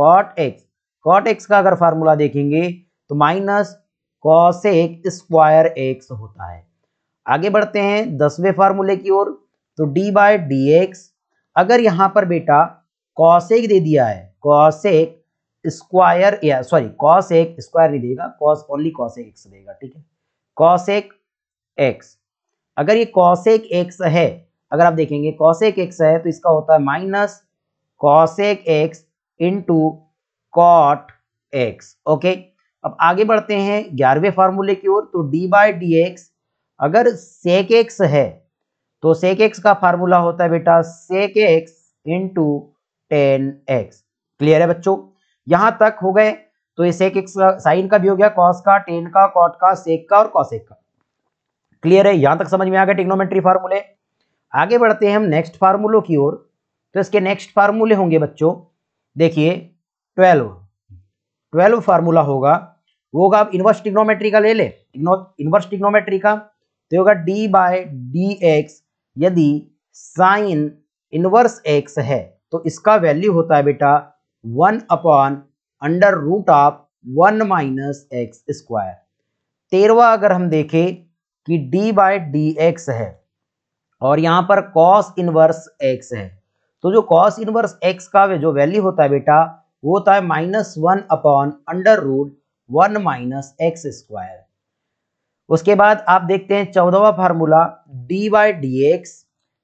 cot x cot x का अगर फार्मूला देखेंगे तो minus cos cosec square x होता है आगे बढ़ते हैं दसवें फार्मूले की ओर तो डी बाय डी एक्स अगर यहां पर बेटा कॉस एक दे दिया है कॉस एक स्क्वायर या सॉरी कॉस एक स्क्वायर नहीं देगा कॉस ओनली कॉस एक एक्स देगा ठीक है कॉस एक एक्स अगर ये कॉस एक एक्स है अगर आप देखेंगे कॉस एक एक्स है तो इसका होता है माइनस कॉस एक x into cot x okay अब आगे बढ़ते हैं ग्यारहवें फार्मूले की ओर तो डी बाई डी एक्स अगर सेक एक्स है तो सेक एक्स का फार्मूला होता है बेटा sec x into tan x clear है बच्चों यहां तक हो गए तो ये सेक एक्स का साइन का भी हो गया कॉस का टेन का कॉट का सेक का और कॉसेक का क्लियर है यहां तक समझ में आ गया टिग्नोमेट्री फार्मूले आगे बढ़ते हैं हम नेक्स्ट फार्मूलों की ओर तो इसके नेक्स्ट फार्मूले होंगे बच्चों देखिए ट्वेल्व ट्वेल्व फार्मूला होगा वो होगा आप इन्वर्स टिग्नोमेट्री का ले ले इन्वर्स टिग्नोमेट्री का तो होगा डी बाय डी एक्स यदि साइन इनवर्स एक्स है तो इसका वैल्यू होता है बेटा one upon under root of one minus x square तेरवा अगर हम देखें कि डी बाय डी एक्स है और यहां पर कॉस इनवर्स एक्स है तो जो कॉस इनवर्स एक्स का जो वैल्यू होता है बेटा वो होता है minus one upon under root one minus x square उसके बाद आप देखते हैं चौदहवा formula d y d x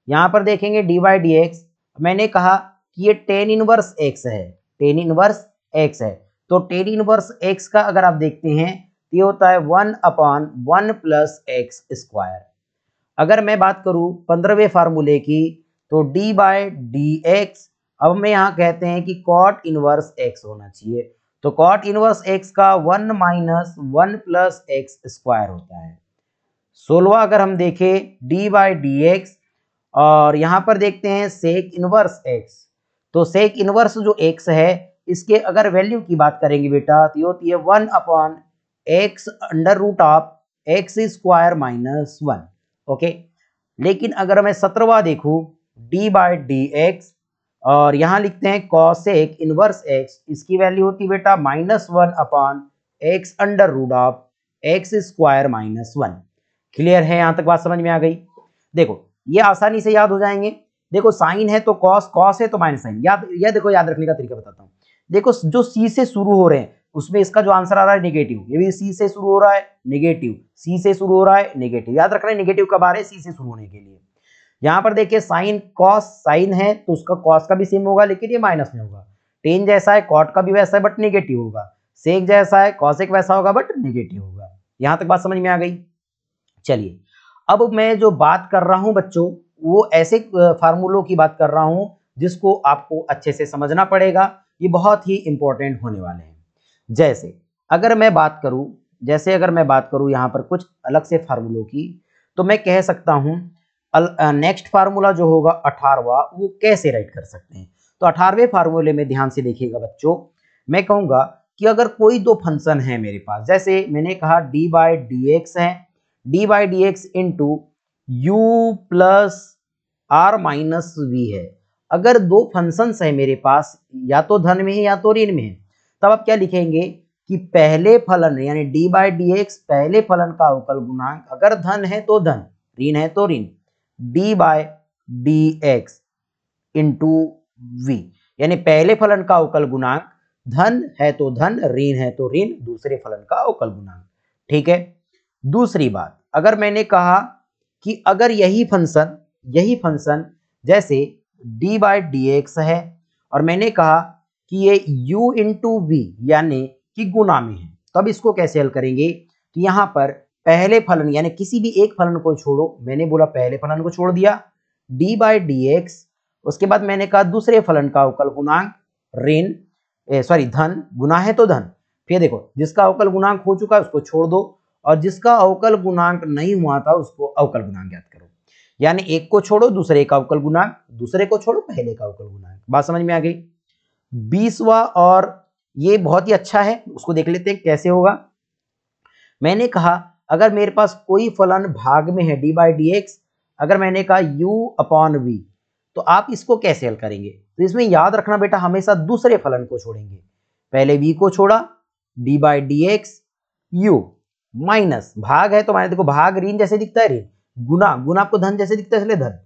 यहाँ पर देखेंगे डी वाई डी एक्स मैंने कहा कि ये टेन इनवर्स एक्स है टेन इनवर्स एक्स है तो टेन इनवर्स एक्स का अगर आप देखते हैं तो ये होता है one upon one plus x square अगर मैं बात करूँ पंद्रहवें फार्मूले की तो d बाय डी एक्स अब हमें यहाँ कहते हैं कि कॉट इनवर्स x होना चाहिए तो कॉट इनवर्स x का one minus one plus x square होता है सोलवा अगर हम देखें d बाय डी एक्स और यहाँ पर देखते हैं सेक इनवर्स x तो सेक इनवर्स जो x है इसके अगर वैल्यू की बात करेंगे बेटा तो ये होती है one upon x under root of x square minus one okay लेकिन अगर मैं सत्रवा देखूं डी बाय डी एक्स और यहाँ लिखते हैं कॉस एक इनवर्स एक्स इसकी वैल्यू होती है बेटा minus one upon x under root of x square minus one clear है यहाँ तक बात समझ में आ गई देखो ये आसानी से याद हो जाएंगे देखो साइन है तो कॉस कॉस है तो माइनस साइन याद यह देखो याद रखने का तरीका बताता हूँ देखो जो सी से शुरू हो रहे हैं उसमें इसका जो आंसर आ रहा है निगेटिव ये भी सी से शुरू हो रहा है निगेटिव सी से शुरू हो रहा है निगेटिव याद रखना है निगेटिव कब आ रहे हैं सी से शुरू होने के लिए यहां पर देखिए साइन कॉस साइन है तो उसका कॉस का भी सेम होगा लेकिन ये माइनस में होगा टेन जैसा है कॉट का भी वैसा है बट निगेटिव होगा सेक जैसा है कॉसेक वैसा होगा बट निगेटिव होगा यहां तक बात समझ में आ गई चलिए अब मैं जो बात कर रहा हूं बच्चों वो ऐसे फार्मूलों की बात कर रहा हूं जिसको आपको अच्छे से समझना पड़ेगा ये बहुत ही इंपॉर्टेंट होने वाले हैं जैसे अगर मैं बात करूं जैसे अगर मैं बात करूं यहाँ पर कुछ अलग से फार्मूलों की तो मैं कह सकता हूं नेक्स्ट फार्मूला जो होगा अठारवा वो कैसे राइट कर सकते हैं तो अठारवे फार्मूले में ध्यान से देखिएगा बच्चों मैं कहूंगा कि अगर कोई दो फंक्शन है मेरे पास जैसे मैंने कहा डी बाई डी एक्स है d by d x into u plus r minus v है अगर दो फंक्शन है मेरे पास या तो धन में है या तो ऋण में है तब आप क्या लिखेंगे कि पहले फलन यानी डी बाई डी एक्स पहले फलन का अवकल गुणांक अगर धन है तो धन ऋण है तो ऋण d by d x into v यानी पहले फलन का अवकल गुणांक धन है तो धन ऋण है तो ऋण दूसरे फलन का अवकल गुणांक ठीक है दूसरी बात अगर मैंने कहा कि अगर यही फंक्शन यही फंक्शन जैसे डी बाय डी एक्स है और मैंने कहा कि ये u इंटू वी यानी कि गुना में है तो अब इसको कैसे हल करेंगे कि यहां पर पहले फलन यानी किसी भी एक फलन को छोड़ो मैंने बोला पहले फलन को छोड़ दिया डी बाई डी एक्स उसके बाद मैंने कहा दूसरे फलन का अवकल गुणांक ऋण सॉरी धन गुना है तो धन फिर देखो जिसका अवकल गुणांक हो चुका है उसको छोड़ दो और जिसका अवकल गुणांक नहीं हुआ था उसको अवकल गुणांक याद करो यानी एक को छोड़ो दूसरे का अवकल गुणांक दूसरे को छोड़ो पहले का अवकल गुणांक बात समझ में आ गई बीसवा और ये बहुत ही अच्छा है उसको देख लेते हैं कैसे होगा मैंने कहा अगर मेरे पास कोई फलन भाग में है डी बाई डी एक्स अगर मैंने कहा u अपॉन वी तो आप इसको कैसे हल करेंगे तो इसमें याद रखना बेटा हमेशा दूसरे फलन को छोड़ेंगे पहले v को छोड़ा d by d x u minus भाग है तो माइनस देखो भाग ऋण जैसे दिखता है ऋण गुना गुना आपको धन जैसे दिखता है इसलिए धन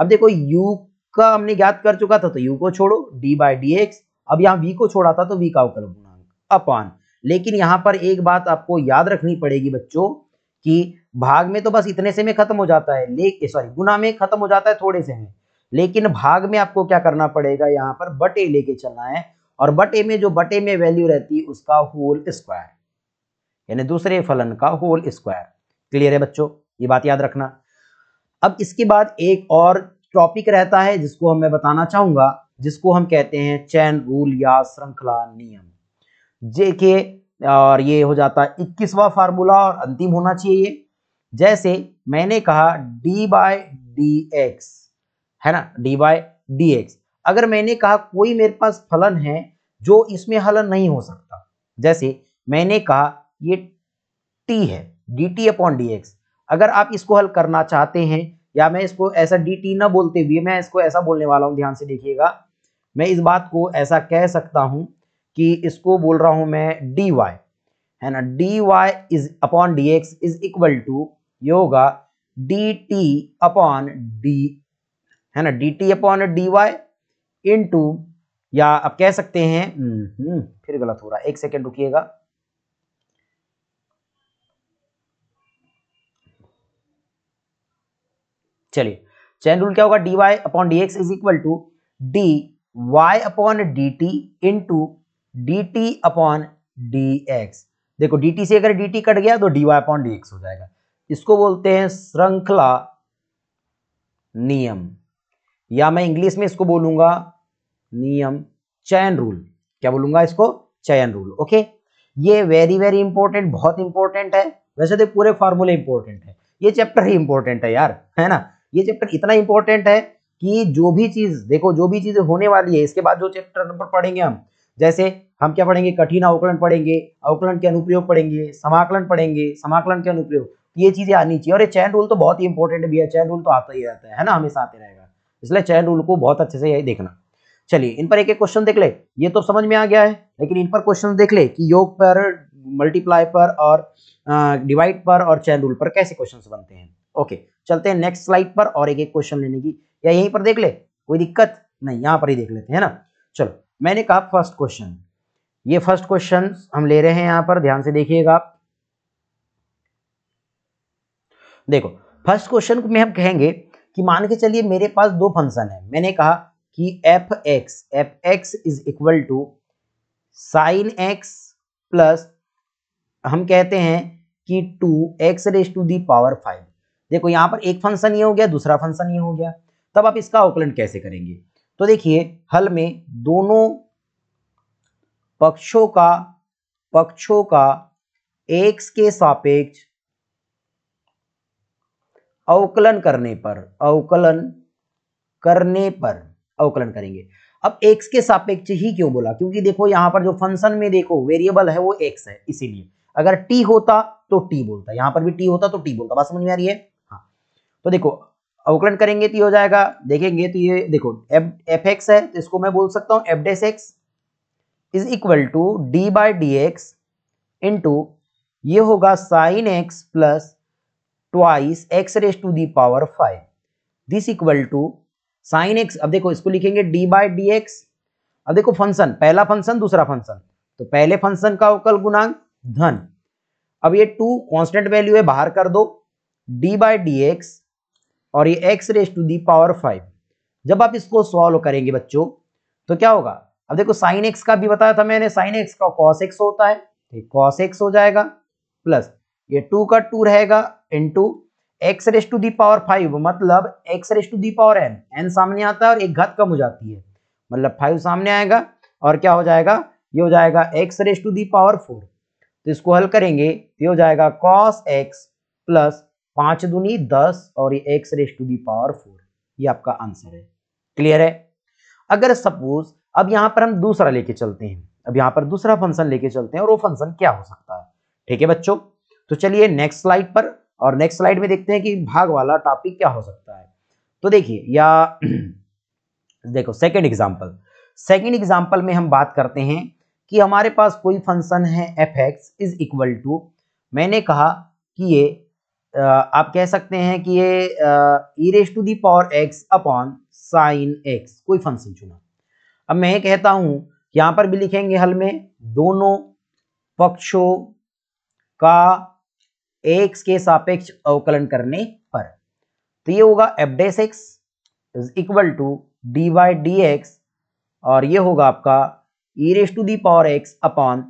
अब देखो u का हमने ज्ञात कर चुका था तो u को छोड़ो d बाई डी एक्स अब यहां v को छोड़ा था तो v का अवकल गुणांक अपान लेकिन यहां पर एक बात आपको याद रखनी पड़ेगी बच्चों कि भाग में तो बस इतने से में खत्म हो जाता है लेकिन सॉरी गुना में खत्म हो जाता है थोड़े से में लेकिन भाग में आपको क्या करना पड़ेगा यहाँ पर बटे लेके चलना है और बटे में जो बटे में वैल्यू रहती है उसका होल स्क्वायर यानी दूसरे फलन का होल स्क्वायर क्लियर है बच्चों ये बात याद रखना अब इसके बाद एक और टॉपिक रहता है जिसको हम मैं बताना चाहूंगा जिसको हम कहते हैं चैन रूल या श्रृंखला नियम जे के और ये हो जाता है इक्कीसवा फार्मूला और अंतिम होना चाहिए ये जैसे मैंने कहा d बाय डी एक्स है ना d बाय डी एक्स अगर मैंने कहा कोई मेरे पास फलन है जो इसमें हल नहीं हो सकता जैसे मैंने कहा ये t है d t upon d x अगर आप इसको हल करना चाहते हैं या मैं इसको ऐसा डी टी ना बोलते हुए मैं इसको ऐसा बोलने वाला हूं ध्यान से देखिएगा मैं इस बात को ऐसा कह सकता हूँ कि इसको बोल रहा हूं मैं डी वाई है ना d y is upon d x is equal to ये होगा डी टी अपॉन डी है ना d t upon d y into या आप कह सकते हैं हम्म, फिर गलत हो रहा है एक सेकेंड रुकिएगा चलिए चैन रूल क्या होगा d y upon d x is equal to d y upon d t into d t upon d x देखो डी टी से अगर डी टी कट गया तो d y upon d x हो जाएगा इसको बोलते हैं श्रृंखला नियम या मैं इंग्लिश में इसको बोलूंगा नियम चयन रूल क्या बोलूंगा इसको चयन रूल ओके ये वेरी वेरी इंपॉर्टेंट बहुत इंपॉर्टेंट है वैसे तो पूरे फॉर्मूले इंपॉर्टेंट है ये चैप्टर ही इंपॉर्टेंट है यार है ना ये चैप्टर इतना इंपॉर्टेंट है कि जो भी चीज देखो जो भी चीज होने वाली है इसके बाद जो चैप्टर नंबर पढ़ेंगे हम जैसे हम क्या पढ़ेंगे कठिन अवकलन पढ़ेंगे अवकलन के अनुप्रयोग पढ़ेंगे समाकलन पढ़ेंगे समाकलन के अनुप्रयोग तो ये चीजें आनी चाहिए और ये चैन रूल तो बहुत ही इंपॉर्टेंट भी है चैन रूल तो आता ही रहता है, है ना हमेशा आते रहेगा इसलिए चैन रूल को बहुत अच्छे से यही देखना चलिए इन पर एक एक क्वेश्चन देख ले ये तो समझ में आ गया है लेकिन इन पर क्वेश्चन देख ले कि योग पर मल्टीप्लाई पर और डिवाइड पर और चैन रूल पर कैसे क्वेश्चन बनते हैं ओके चलते हैं नेक्स्ट स्लाइड पर और एक एक क्वेश्चन लेने की या यहीं पर देख ले कोई दिक्कत नहीं यहाँ पर ही देख लेते हैं ना चलो मैंने कहा फर्स्ट क्वेश्चन ये फर्स्ट क्वेश्चन हम ले रहे हैं यहां पर ध्यान से देखिएगा आप देखो फर्स्ट क्वेश्चन में हम कहेंगे कि मान के चलिए मेरे पास दो फंक्शन है मैंने कहा कि f x f x is equal to sine x plus हम कहते हैं कि two x raise to the power five देखो यहां पर एक फंक्शन ये हो गया दूसरा फंक्शन ये हो गया तब आप इसका आकलन कैसे करेंगे तो देखिए हल में दोनों पक्षों का पक्षों का एक्स के सापेक्ष अवकलन करने पर अवकलन करने पर अवकलन करेंगे अब एक्स के सापेक्ष ही क्यों बोला क्योंकि देखो यहां पर जो फंक्शन में देखो वेरिएबल है वो एक्स है इसीलिए अगर टी होता तो टी बोलता यहां पर भी टी होता तो टी बोलता बात समझ में आ रही है हाँ तो देखो अवकलन करेंगे तो ये हो जाएगा देखेंगे तो ये देखो एफ एक्स है तो इसको मैं बोल सकता हूँ f dash x is equal to d by d x into ये होगा sine x plus twice x raise to the power five this equal to sine x अब देखो इसको लिखेंगे डी बाई डी एक्स अब देखो फंक्शन पहला function दूसरा फंक्शन तो पहले फंक्शन का अवकल गुणांक धन अब ये टू कॉन्स्टेंट वैल्यू है बाहर कर दो डी बाई डी एक्स और ये x raise to the power five जब आप इसको सॉल्व करेंगे बच्चों तो क्या होगा अब देखो साइन एक्स का भी बताया था मैंने साइन एक्स का कॉस एक्स होता है कॉस तो एक्स हो जाएगा प्लस ये टू का टू रहेगा into x raise to the power five मतलब x raise to the power n n सामने आता है और एक घात कम हो जाती है मतलब फाइव सामने आएगा और क्या हो जाएगा ये हो जाएगा x raise to the power four तो इसको हल करेंगे ये हो जाएगा कॉस एक्स प्लस पांच दुनी दस और ये x raise to the power four ये आपका आंसर है क्लियर है अगर सपोज अब यहां पर हम दूसरा लेके चलते हैं अब यहां पर दूसरा फंक्शन लेके चलते हैं और वो फंक्शन क्या हो सकता है ठीक है बच्चों तो चलिए नेक्स्ट स्लाइड पर और नेक्स्ट स्लाइड में देखते हैं कि भाग वाला टॉपिक क्या हो सकता है तो देखिए या देखो सेकेंड एग्जाम्पल सेकेंड एग्जाम्पल में हम बात करते हैं कि हमारे पास कोई फंक्शन है f x is equal to मैंने कहा कि ये आप कह सकते हैं कि ये e raise to the power x upon sine x कोई फंक्शन चुना अब मैं ये कहता हूं यहां पर भी लिखेंगे हल में दोनों पक्षों का एक्स के सापेक्ष अवकलन करने पर तो ये होगा f dash x is equal to d y d x और ये होगा आपका e raise to the power x upon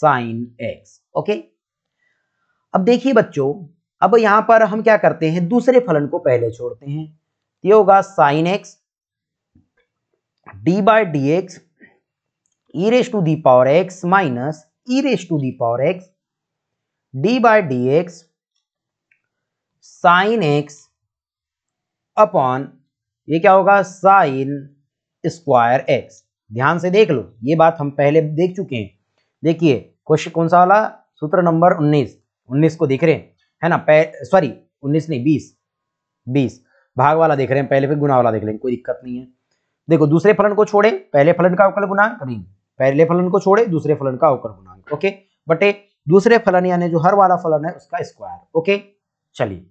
sine x okay अब देखिए बच्चों अब यहां पर हम क्या करते हैं दूसरे फलन को पहले छोड़ते हैं ये होगा sine x d by d x e raise to the power x minus e raise to the power x d by d x sine x upon ये क्या होगा साइन स्क्वायर एक्स ध्यान से देख लो ये बात हम पहले देख चुके हैं देखिए क्वेश्चन कौन सा वाला सूत्र नंबर 19 19 को देख रहे हैं है ना सॉरी उन्नीस नहीं बीस बीस भाग वाला देख रहे हैं पहले फिर गुना वाला देख लेंगे कोई दिक्कत नहीं है देखो दूसरे फलन को छोड़े पहले फलन का अवकल गुणांक नहीं पहले फलन को छोड़े दूसरे फलन का अवकल गुणांक ओके बटे दूसरे फलन यानी जो हर वाला फलन है उसका स्क्वायर ओके चलिए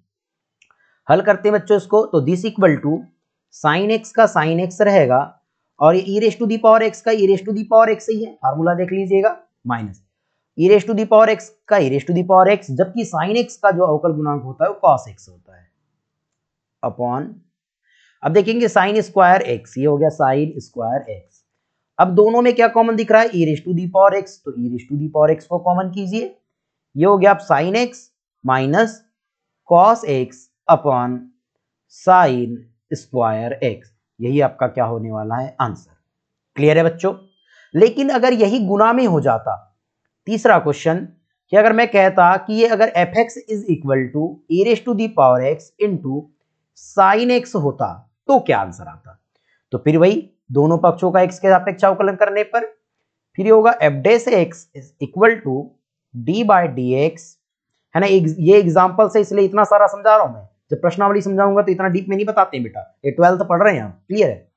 हल करते हैं बच्चों इसको तो this equal to sine x का साइन एक्स रहेगा और ये e raise to the power x का e raise to the power x ही है फार्मूला देख लीजिएगा minus e raise raise to the power x का e raise raise to the power x जबकि साइन एक्स का जो अवकल गुणांक होता है वो कॉस एक्स होता है अपॉन अब देखेंगे साइन स्क्वायर एक्स ये हो गया साइन स्क्वायर एक्स अब दोनों में क्या कॉमन दिख रहा है e raise raise to the power x तो e raise raise to the power x को कॉमन कीजिए ये हो गया आप sine x minus cos x upon sine square x यही आपका क्या होने वाला है आंसर क्लियर है बच्चों लेकिन अगर यही गुना में हो जाता तीसरा क्वेश्चन कि अगर मैं कहता कि ये अगर f x is equal to e raise to the power x into sine x होता तो क्या आंसर आता तो फिर वही दोनों पक्षों का एक्स के सापेक्ष अवकलन करने पर फिर ये होगा f dash x is equal to d by d x है ना ये एग्जाम्पल से इसलिए इतना सारा समझा रहा हूं मैं जब प्रश्नावली समझाऊंगा तो इतना डीप में नहीं बताते बेटा ये ट्वेल्थ पढ़ रहे हैं आप क्लियर है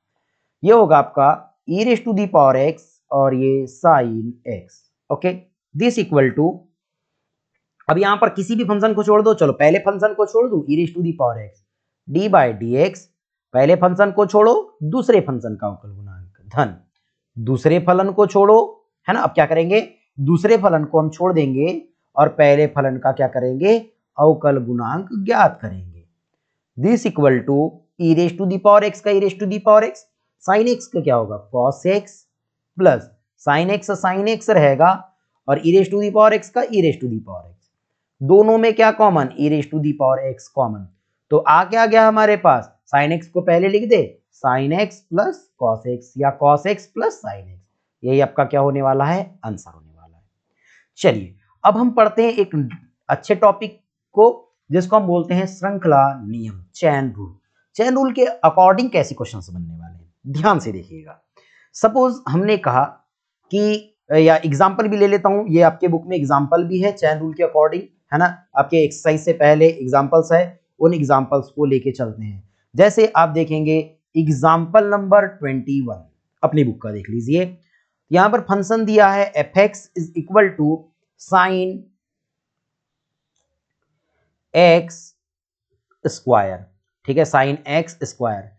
ये होगा आपका e raise to the power x और ये sine x okay okay? This equal to अब यहां पर किसी भी फंक्शन को छोड़ दो चलो पहले फंक्शन को छोड़ दू e to the power x d by d x पहले फंक्शन को छोड़ो दूसरे फंक्शन का अवकल गुणांक धन दूसरे फलन को छोड़ो है ना अब क्या करेंगे दूसरे फलन को हम छोड़ देंगे और पहले फलन का क्या करेंगे अवकल गुणांक ज्ञात करेंगे this equal to e raise to the power x का e raise to the power x sine x का क्या होगा cos x plus sine x sine x रहेगा और e raise to the power x का e raise to the power x दोनों में क्या common e raise to the power x common तो आ क्या गया हमारे पास साइन एक्स को पहले लिख दे sine x plus cos x या cos x plus sine x यही आपका क्या होने वाला है आंसर होने वाला है चलिए अब हम पढ़ते हैं एक अच्छे टॉपिक को जिसको हम बोलते हैं श्रृंखला नियम चैन रूल चैन रूल के अकॉर्डिंग कैसे क्वेश्चन बनने वाले हैं ध्यान से देखिएगा सपोज हमने कहा कि या एग्जाम्पल भी ले लेता हूँ ये आपके बुक में एग्जाम्पल भी है चैन रूल के अकॉर्डिंग है ना आपके एक्सरसाइज से पहले एग्जाम्पल्स है उन एग्जाम्पल्स को लेके चलते हैं जैसे आप देखेंगे एग्जाम्पल नंबर ट्वेंटी वन अपनी बुक का देख लीजिए यहां पर फंक्शन दिया है f x is equal to sine x square ठीक है साइन एक्स स्क्वायर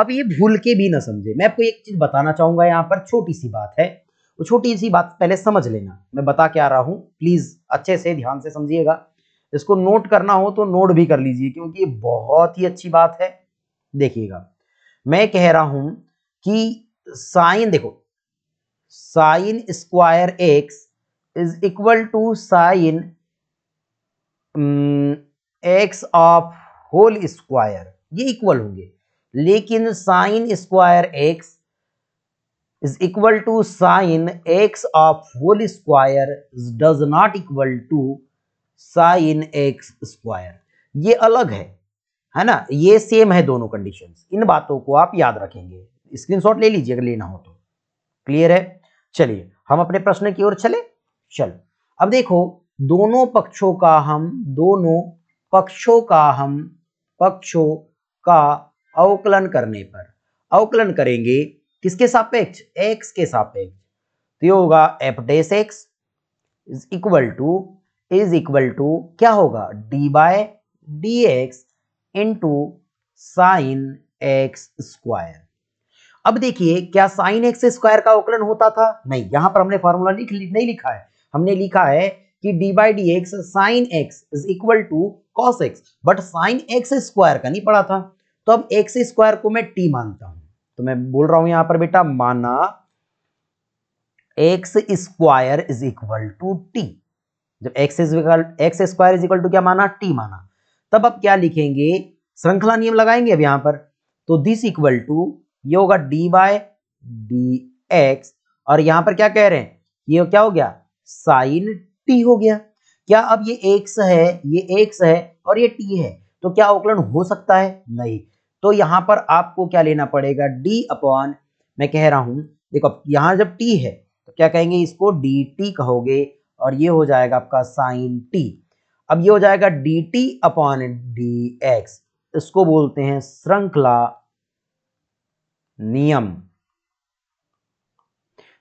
अब ये भूल के भी ना समझे मैं आपको एक चीज बताना चाहूंगा यहां पर छोटी सी बात है तो छोटी सी बात पहले समझ लेना मैं बता क्या रहा हूँ प्लीज़ अच्छे से ध्यान से समझिएगा इसको नोट करना हो तो नोट भी कर लीजिए क्योंकि बहुत ही अच्छी बात है देखिएगा मैं कह रहा हूं कि साइन देखो sine square x is equal to sine x of whole square ये इक्वल होंगे लेकिन sine square x is equal to sine x of whole square does not equal to sine x square ये अलग है है ना ये सेम है दोनों कंडीशन इन बातों को आप याद रखेंगे स्क्रीनशॉट ले लीजिए अगर लेना हो तो क्लियर है चलिए हम अपने प्रश्न की ओर चले चल अब देखो दोनों पक्षों का हम दोनों पक्षों का हम पक्षों का अवकलन करने पर अवकलन करेंगे किसके सापेक्ष x के सापेक्ष तो ये होगा dash x is equal to is equal to क्या होगा d by d x into sine x square अब देखिए क्या साइन एक्स स्क्वायर का अवकलन होता था नहीं यहां पर हमने फॉर्मूला लिख नहीं लिखा है हमने लिखा है कि d by d x sine x is equal to cos x but sine x square का नहीं पड़ा था तो अब एक्स स्क्वायर को मैं टी मानता हूं तो मैं बोल रहा हूं यहां पर बेटा माना x square is equal to t जब x is x square is equal to क्या माना टी माना तब अब क्या लिखेंगे श्रृंखला नियम लगाएंगे अब यहां पर तो दिस इक्वल टू ये होगा डी बाय डी एक्स और यहां पर क्या कह रहे हैं ये क्या हो गया साइन टी हो गया क्या अब ये एक्स है ये एक्स है और ये टी है तो क्या अवकलन हो सकता है नहीं तो यहां पर आपको क्या लेना पड़ेगा डी अपॉन मैं कह रहा हूं देखो यहां जब टी है तो क्या कहेंगे इसको डी टी कहोगे और ये हो जाएगा आपका साइन टी अब ये हो जाएगा d t upon d x इसको बोलते हैं श्रृंखला नियम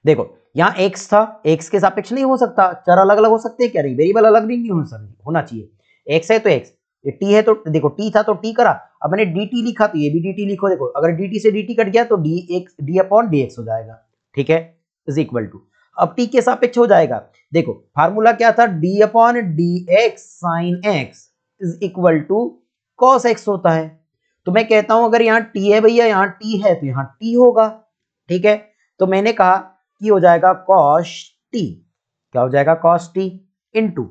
देखो यहां एक्स था एक्स के सापेक्ष नहीं हो सकता चार अलग अलग हो सकते हैं क्या नहीं वेरिएबल अलग नहीं, होना चाहिए एक्स है तो एक्स ये टी है तो देखो टी था तो टी करा अब मैंने डी टी लिखा तो ये भी डी टी लिखो देखो अगर डी टी से डी टी कट गया तो d x d upon d x हो जाएगा ठीक है इज इक्वल टू अब टी के सापेक्ष हो जाएगा देखो फार्मूला क्या था d upon d x sine x is equal to cos x होता है तो मैं कहता हूं अगर यहाँ टी है भैया यहाँ टी है तो यहाँ टी होगा ठीक है तो मैंने कहा कि हो जाएगा कॉस टी क्या हो जाएगा कॉस टी इंटू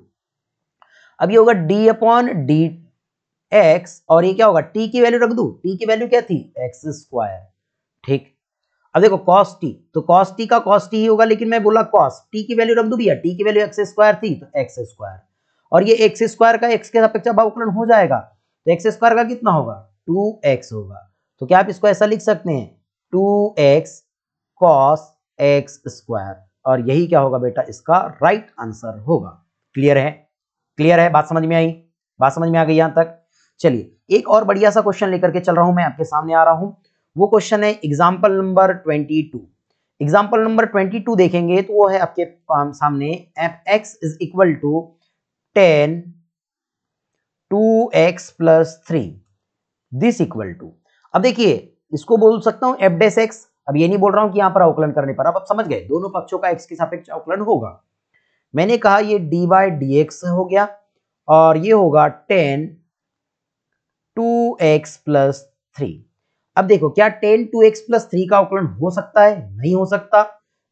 अब ये होगा डी अपॉन डी एक्स और ये क्या होगा टी की वैल्यू रख दू टी की वैल्यू क्या थी एक्स स्क्वायर ठीक अब देखो cos टी तो cos टी का cos t ही होगा लेकिन मैं बोला cos टी की वैल्यू रख दू भैया t की वैल्यू एक्स स्क्वायर थी तो एक्स स्क्वायर और ये एक्स स्क्वायर का एक्स के अपेक्षा भावकलन हो जाएगा तो एक्स स्क्वायर का कितना होगा टू एक्स होगा तो क्या आप इसको ऐसा लिख सकते हैं two x cos x square और यही क्या होगा बेटा इसका राइट आंसर होगा क्लियर है क्लियर है बात समझ में आई बात समझ में आ गई यहां तक चलिए एक और बढ़िया सा क्वेश्चन लेकर के चल रहा हूं मैं आपके सामने आ रहा हूं वो क्वेश्चन है example number twenty two example number twenty two देखेंगे तो वो है आपके सामने f x is equal to tan two x plus three this equal to अब देखिए इसको बोल सकता हूं एफ डेस एक्स अब ये नहीं बोल रहा हूं कि यहां पर अवकलन करने पर अब आप समझ गए दोनों पक्षों का एक्स के सापेक्ष अवकलन होगा मैंने कहा ये डी वाई डी एक्स हो गया और ये होगा tan two x plus three अब देखो क्या tan two x plus three का अवकलन हो सकता है नहीं हो सकता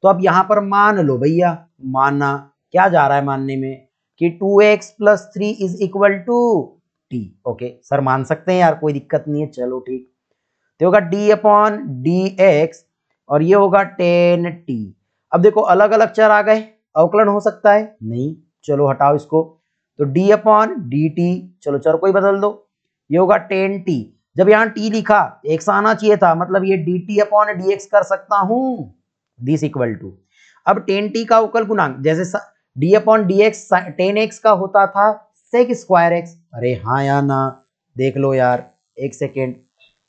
तो अब यहां पर मान लो भैया माना क्या जा रहा है मानने में कि two x plus three is equal to t okay sir मान सकते हैं यार कोई दिक्कत नहीं है चलो ठीक तो होगा डी अपॉन डी एक्स और ये होगा टेन टी अब देखो अलग अलग चर आ गए अवकलन हो सकता है नहीं चलो हटाओ इसको तो डी अपॉन डी टी चलो चर को बदल दो ये होगा टेन टी जब यहाँ टी लिखा एक सा आना चाहिए था मतलब ये डी टी अपॉन डी कर सकता हूं दिस इक्वल टू अब टेन टी का अवकल गुणांक जैसे d upon d x tan x का होता था सेक स्क्वायर एक्स अरे हाँ या ना देख लो यार एक सेकेंड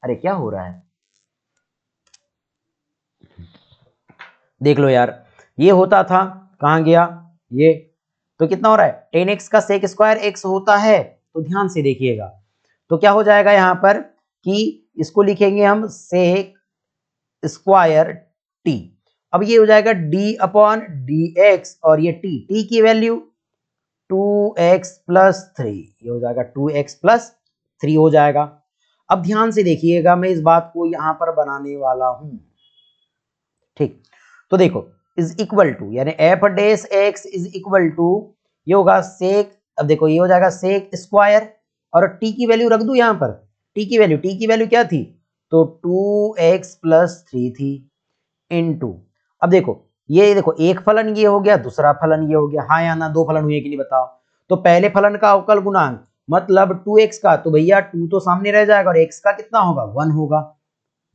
अरे क्या हो रहा है देख लो यार ये होता था कहा गया ये तो कितना हो रहा है टेन एक्स का सेक स्क्वायर एक्स होता है तो ध्यान से देखिएगा तो क्या हो जाएगा यहां पर कि इसको लिखेंगे हम सेक स्क्वायर टी अब ये हो जाएगा डी अपॉन डी एक्स और ये टी टी की value two x plus three ये हो जाएगा टू एक्स प्लस थ्री हो जाएगा अब ध्यान से देखिएगा मैं इस बात को यहां पर बनाने वाला हूं ठीक तो देखो इज इक्वल टू यानी f dash x is equal to ये होगा सेक अब देखो ये हो जाएगा सेक स्क्वायर और टी की वैल्यू रख दू यहां पर टी की वैल्यू टी की वैल्यू क्या थी तो टू एक्स प्लस थ्री थी इन टू अब देखो ये देखो एक फलन ये हो गया दूसरा फलन ये हो गया हाँ या ना दो फलन हुए कि नहीं बताओ तो पहले फलन का अवकल गुणांक मतलब टू एक्स का तो भैया टू तो सामने रह जाएगा और एक्स का कितना होगा वन होगा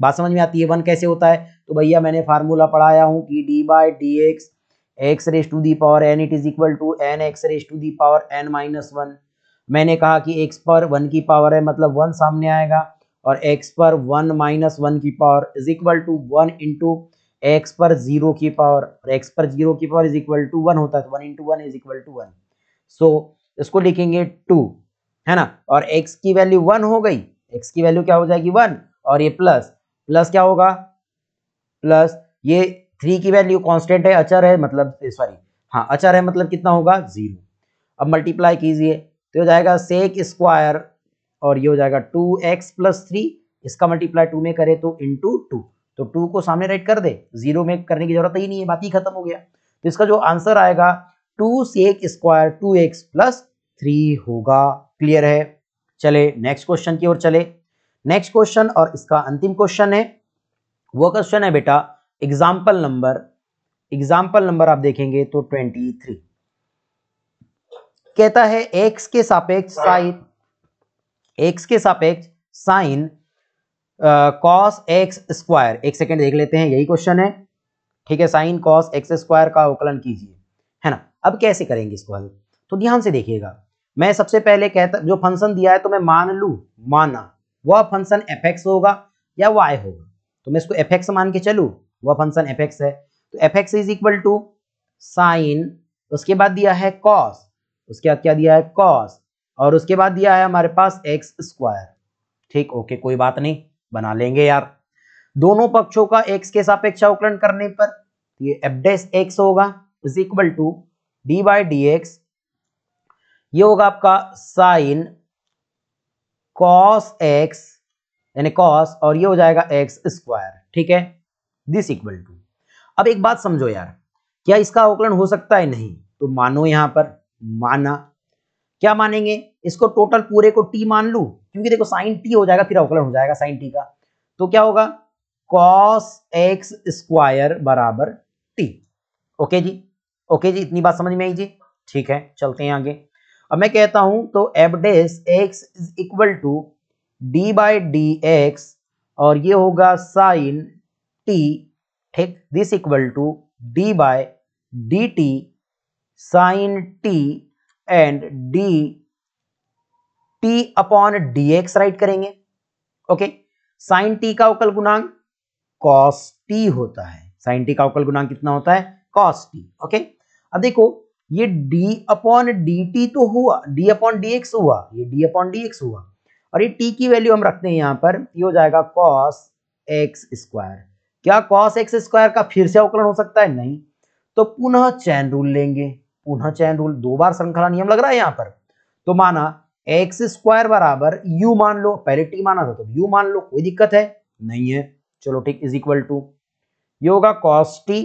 बात समझ में आती है वन कैसे होता है तो भैया मैंने फार्मूला पढ़ाया हूँ कि d by d x x raise to the power n it is equal to n x raise to the power n minus one मैंने कहा कि एक्स पर वन की पावर है मतलब वन सामने आएगा और एक्स पर वन माइनस वन की power is equal to one into x पर जीरो की पावर और एक्स पर जीरो की power is equal to one होता है one into one is equal to one so इसको लिखेंगे टू है ना और एक्स की वैल्यू वन हो गई एक्स की वैल्यू क्या हो जाएगी वन और ये प्लस प्लस क्या होगा प्लस ये थ्री की वैल्यू कांस्टेंट है अचर है मतलब सॉरी हाँ अचर है मतलब कितना होगा जीरो अब मल्टीप्लाई कीजिए तो हो जाएगा सेक स्क्वायर और ये हो जाएगा टू एक्स प्लस थ्री इसका मल्टीप्लाई टू में करे तो इंटू टू तो टू को सामने राइट कर दे जीरो में करने की जरूरत ही नहीं है बाकी खत्म हो गया तो इसका जो आंसर आएगा two sec square two x plus three होगा क्लियर है चले नेक्स्ट क्वेश्चन की ओर चले नेक्स्ट क्वेश्चन और इसका अंतिम क्वेश्चन है वो क्वेश्चन है बेटा एग्जाम्पल नंबर एग्जाम्पल नंबर आप देखेंगे तो ट्वेंटी थ्री कहता है एक्स के सापेक्ष साइन एक्स के सापेक्ष साइन कॉस एक्स स्क्वायर एक सेकेंड देख लेते हैं यही क्वेश्चन है ठीक है साइन कॉस एक्स स्क्वायर का अवकलन कीजिए है ना अब कैसे करेंगे इसको हल तो ध्यान से देखिएगा मैं सबसे पहले कहता जो फंक्शन दिया है तो मैं मान लू माना वह फंक्शन एफ होगा या वाई होगा तो मैं इसको एफ मान के चलू वह फंक्शन एफ है तो f x is equal to sine उसके बाद दिया है कॉस उसके बाद क्या दिया है कॉस और उसके बाद दिया है हमारे पास एक्स स्क्वायर ठीक ओके कोई बात नहीं बना लेंगे यार दोनों पक्षों का एक्स के सापेक्ष अवकलन करने पर तो ये एफ डेस एक्स होगा is equal to d by d x ये होगा आपका साइन कॉस एक्स यानी कॉस और ये हो जाएगा एक्स स्क्वायर ठीक है दिस इक्वल टू अब एक बात समझो यार क्या इसका अवकलन हो सकता है नहीं तो मानो यहां पर माना क्या मानेंगे इसको टोटल पूरे को टी मान लू क्योंकि देखो साइन टी हो जाएगा फिर अवकलन हो जाएगा साइन टी का तो क्या होगा कॉस एक्स स्क्वायर बराबर टी ओके जी ओके जी इतनी बात समझ में आई जी ठीक है चलते हैं आगे अब मैं कहता हूं तो एबडेस x is equal to d by d x और ये होगा साइन टी ठीक this equal to d by d t sine t and d t upon d x right करेंगे ओके साइन टी का अवकल गुणांक कॉस टी होता है साइन टी का अवकल गुणांक कितना होता है कॉस टी ओके अब देखो ये d अपॉन डी टी तो हुआ d अपॉन डी एक्स हुआ ये d अपॉन डी एक्स हुआ और ये t की वैल्यू हम रखते हैं यहाँ पर ये हो जाएगा cos x स्क्वायर क्या cos x स्क्वायर का फिर से अवकलन हो सकता है नहीं तो पुनः चैन रूल लेंगे पुनः चैन रूल दो बार श्रृंखला नियम लग रहा है यहाँ पर तो माना एक्स स्क्वायर बराबर यू मान लो पहले टी माना था तो यू मान लो कोई दिक्कत है नहीं है चलो ठीक इज इक्वल टू ये होगा कॉस टी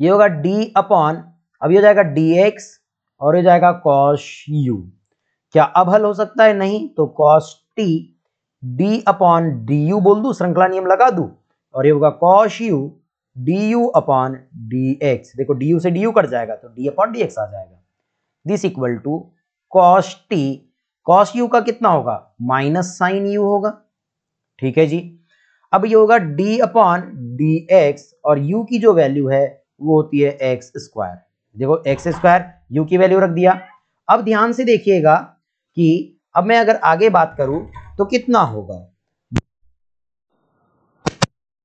ये होगा डी अपॉन अब ये हो जाएगा dx और ये जाएगा cos u क्या अब हल हो सकता है नहीं तो cos t d upon d u बोल दू श्रृंखला नियम लगा दू और ये होगा cos u d u upon d x देखो डी यू से डी यू कट जाएगा तो डी अपॉन डी एक्स आ जाएगा this equal to cos t cos u का कितना होगा माइनस साइन यू होगा ठीक है जी अब ये होगा डी अपॉन डी एक्स और यू की जो वैल्यू है वो होती है एक्स स्क्वायर देखो एक्स स्क्वायर यू की वैल्यू रख दिया अब ध्यान से देखिएगा कि अब मैं अगर आगे बात करूं तो कितना होगा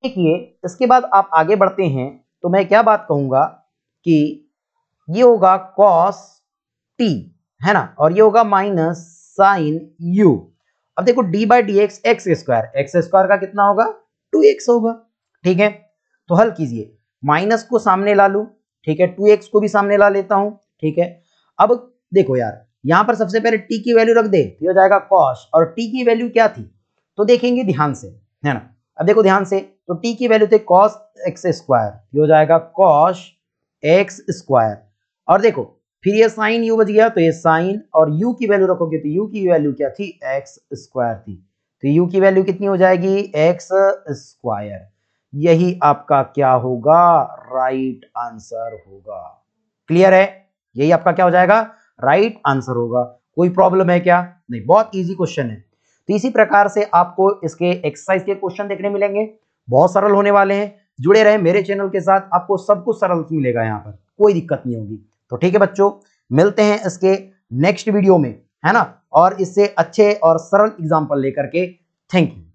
देखिए इसके बाद आप आगे बढ़ते हैं तो मैं क्या बात कहूंगा कि ये होगा कॉस टी है ना और ये होगा माइनस साइन यू अब देखो d by d x x square x square का कितना होगा टू एक्स होगा ठीक है तो हल कीजिए माइनस को सामने ला लू ठीक है टू एक्स को भी सामने ला लेता हूं ठीक है अब देखो यार यहां पर सबसे पहले टी की वैल्यू रख दे तो हो जाएगा कॉस और टी की वैल्यू क्या थी तो देखेंगे ध्यान से है ना अब देखो ध्यान से तो टी की वैल्यू थी कॉस एक्स स्क्वायर हो जाएगा कॉस एक्स स्क्वायर और देखो फिर ये साइन यू बच गया तो ये साइन और यू की वैल्यू रखोगे तो यू की वैल्यू क्या थी एक्स स्क्वायर थी तो यू की वैल्यू कितनी हो जाएगी एक्स स्क्वायर यही आपका क्या होगा राइट आंसर होगा क्लियर है यही आपका क्या हो जाएगा राइट आंसर होगा कोई प्रॉब्लम है क्या नहीं बहुत इजी क्वेश्चन है तो इसी प्रकार से आपको इसके एक्सरसाइज के क्वेश्चन देखने मिलेंगे बहुत सरल होने वाले हैं जुड़े रहे मेरे चैनल के साथ आपको सब कुछ सरल मिलेगा यहाँ पर कोई दिक्कत नहीं होगी तो ठीक है बच्चों मिलते हैं इसके नेक्स्ट वीडियो में है ना और इससे अच्छे और सरल एग्जाम्पल लेकर के थैंक यू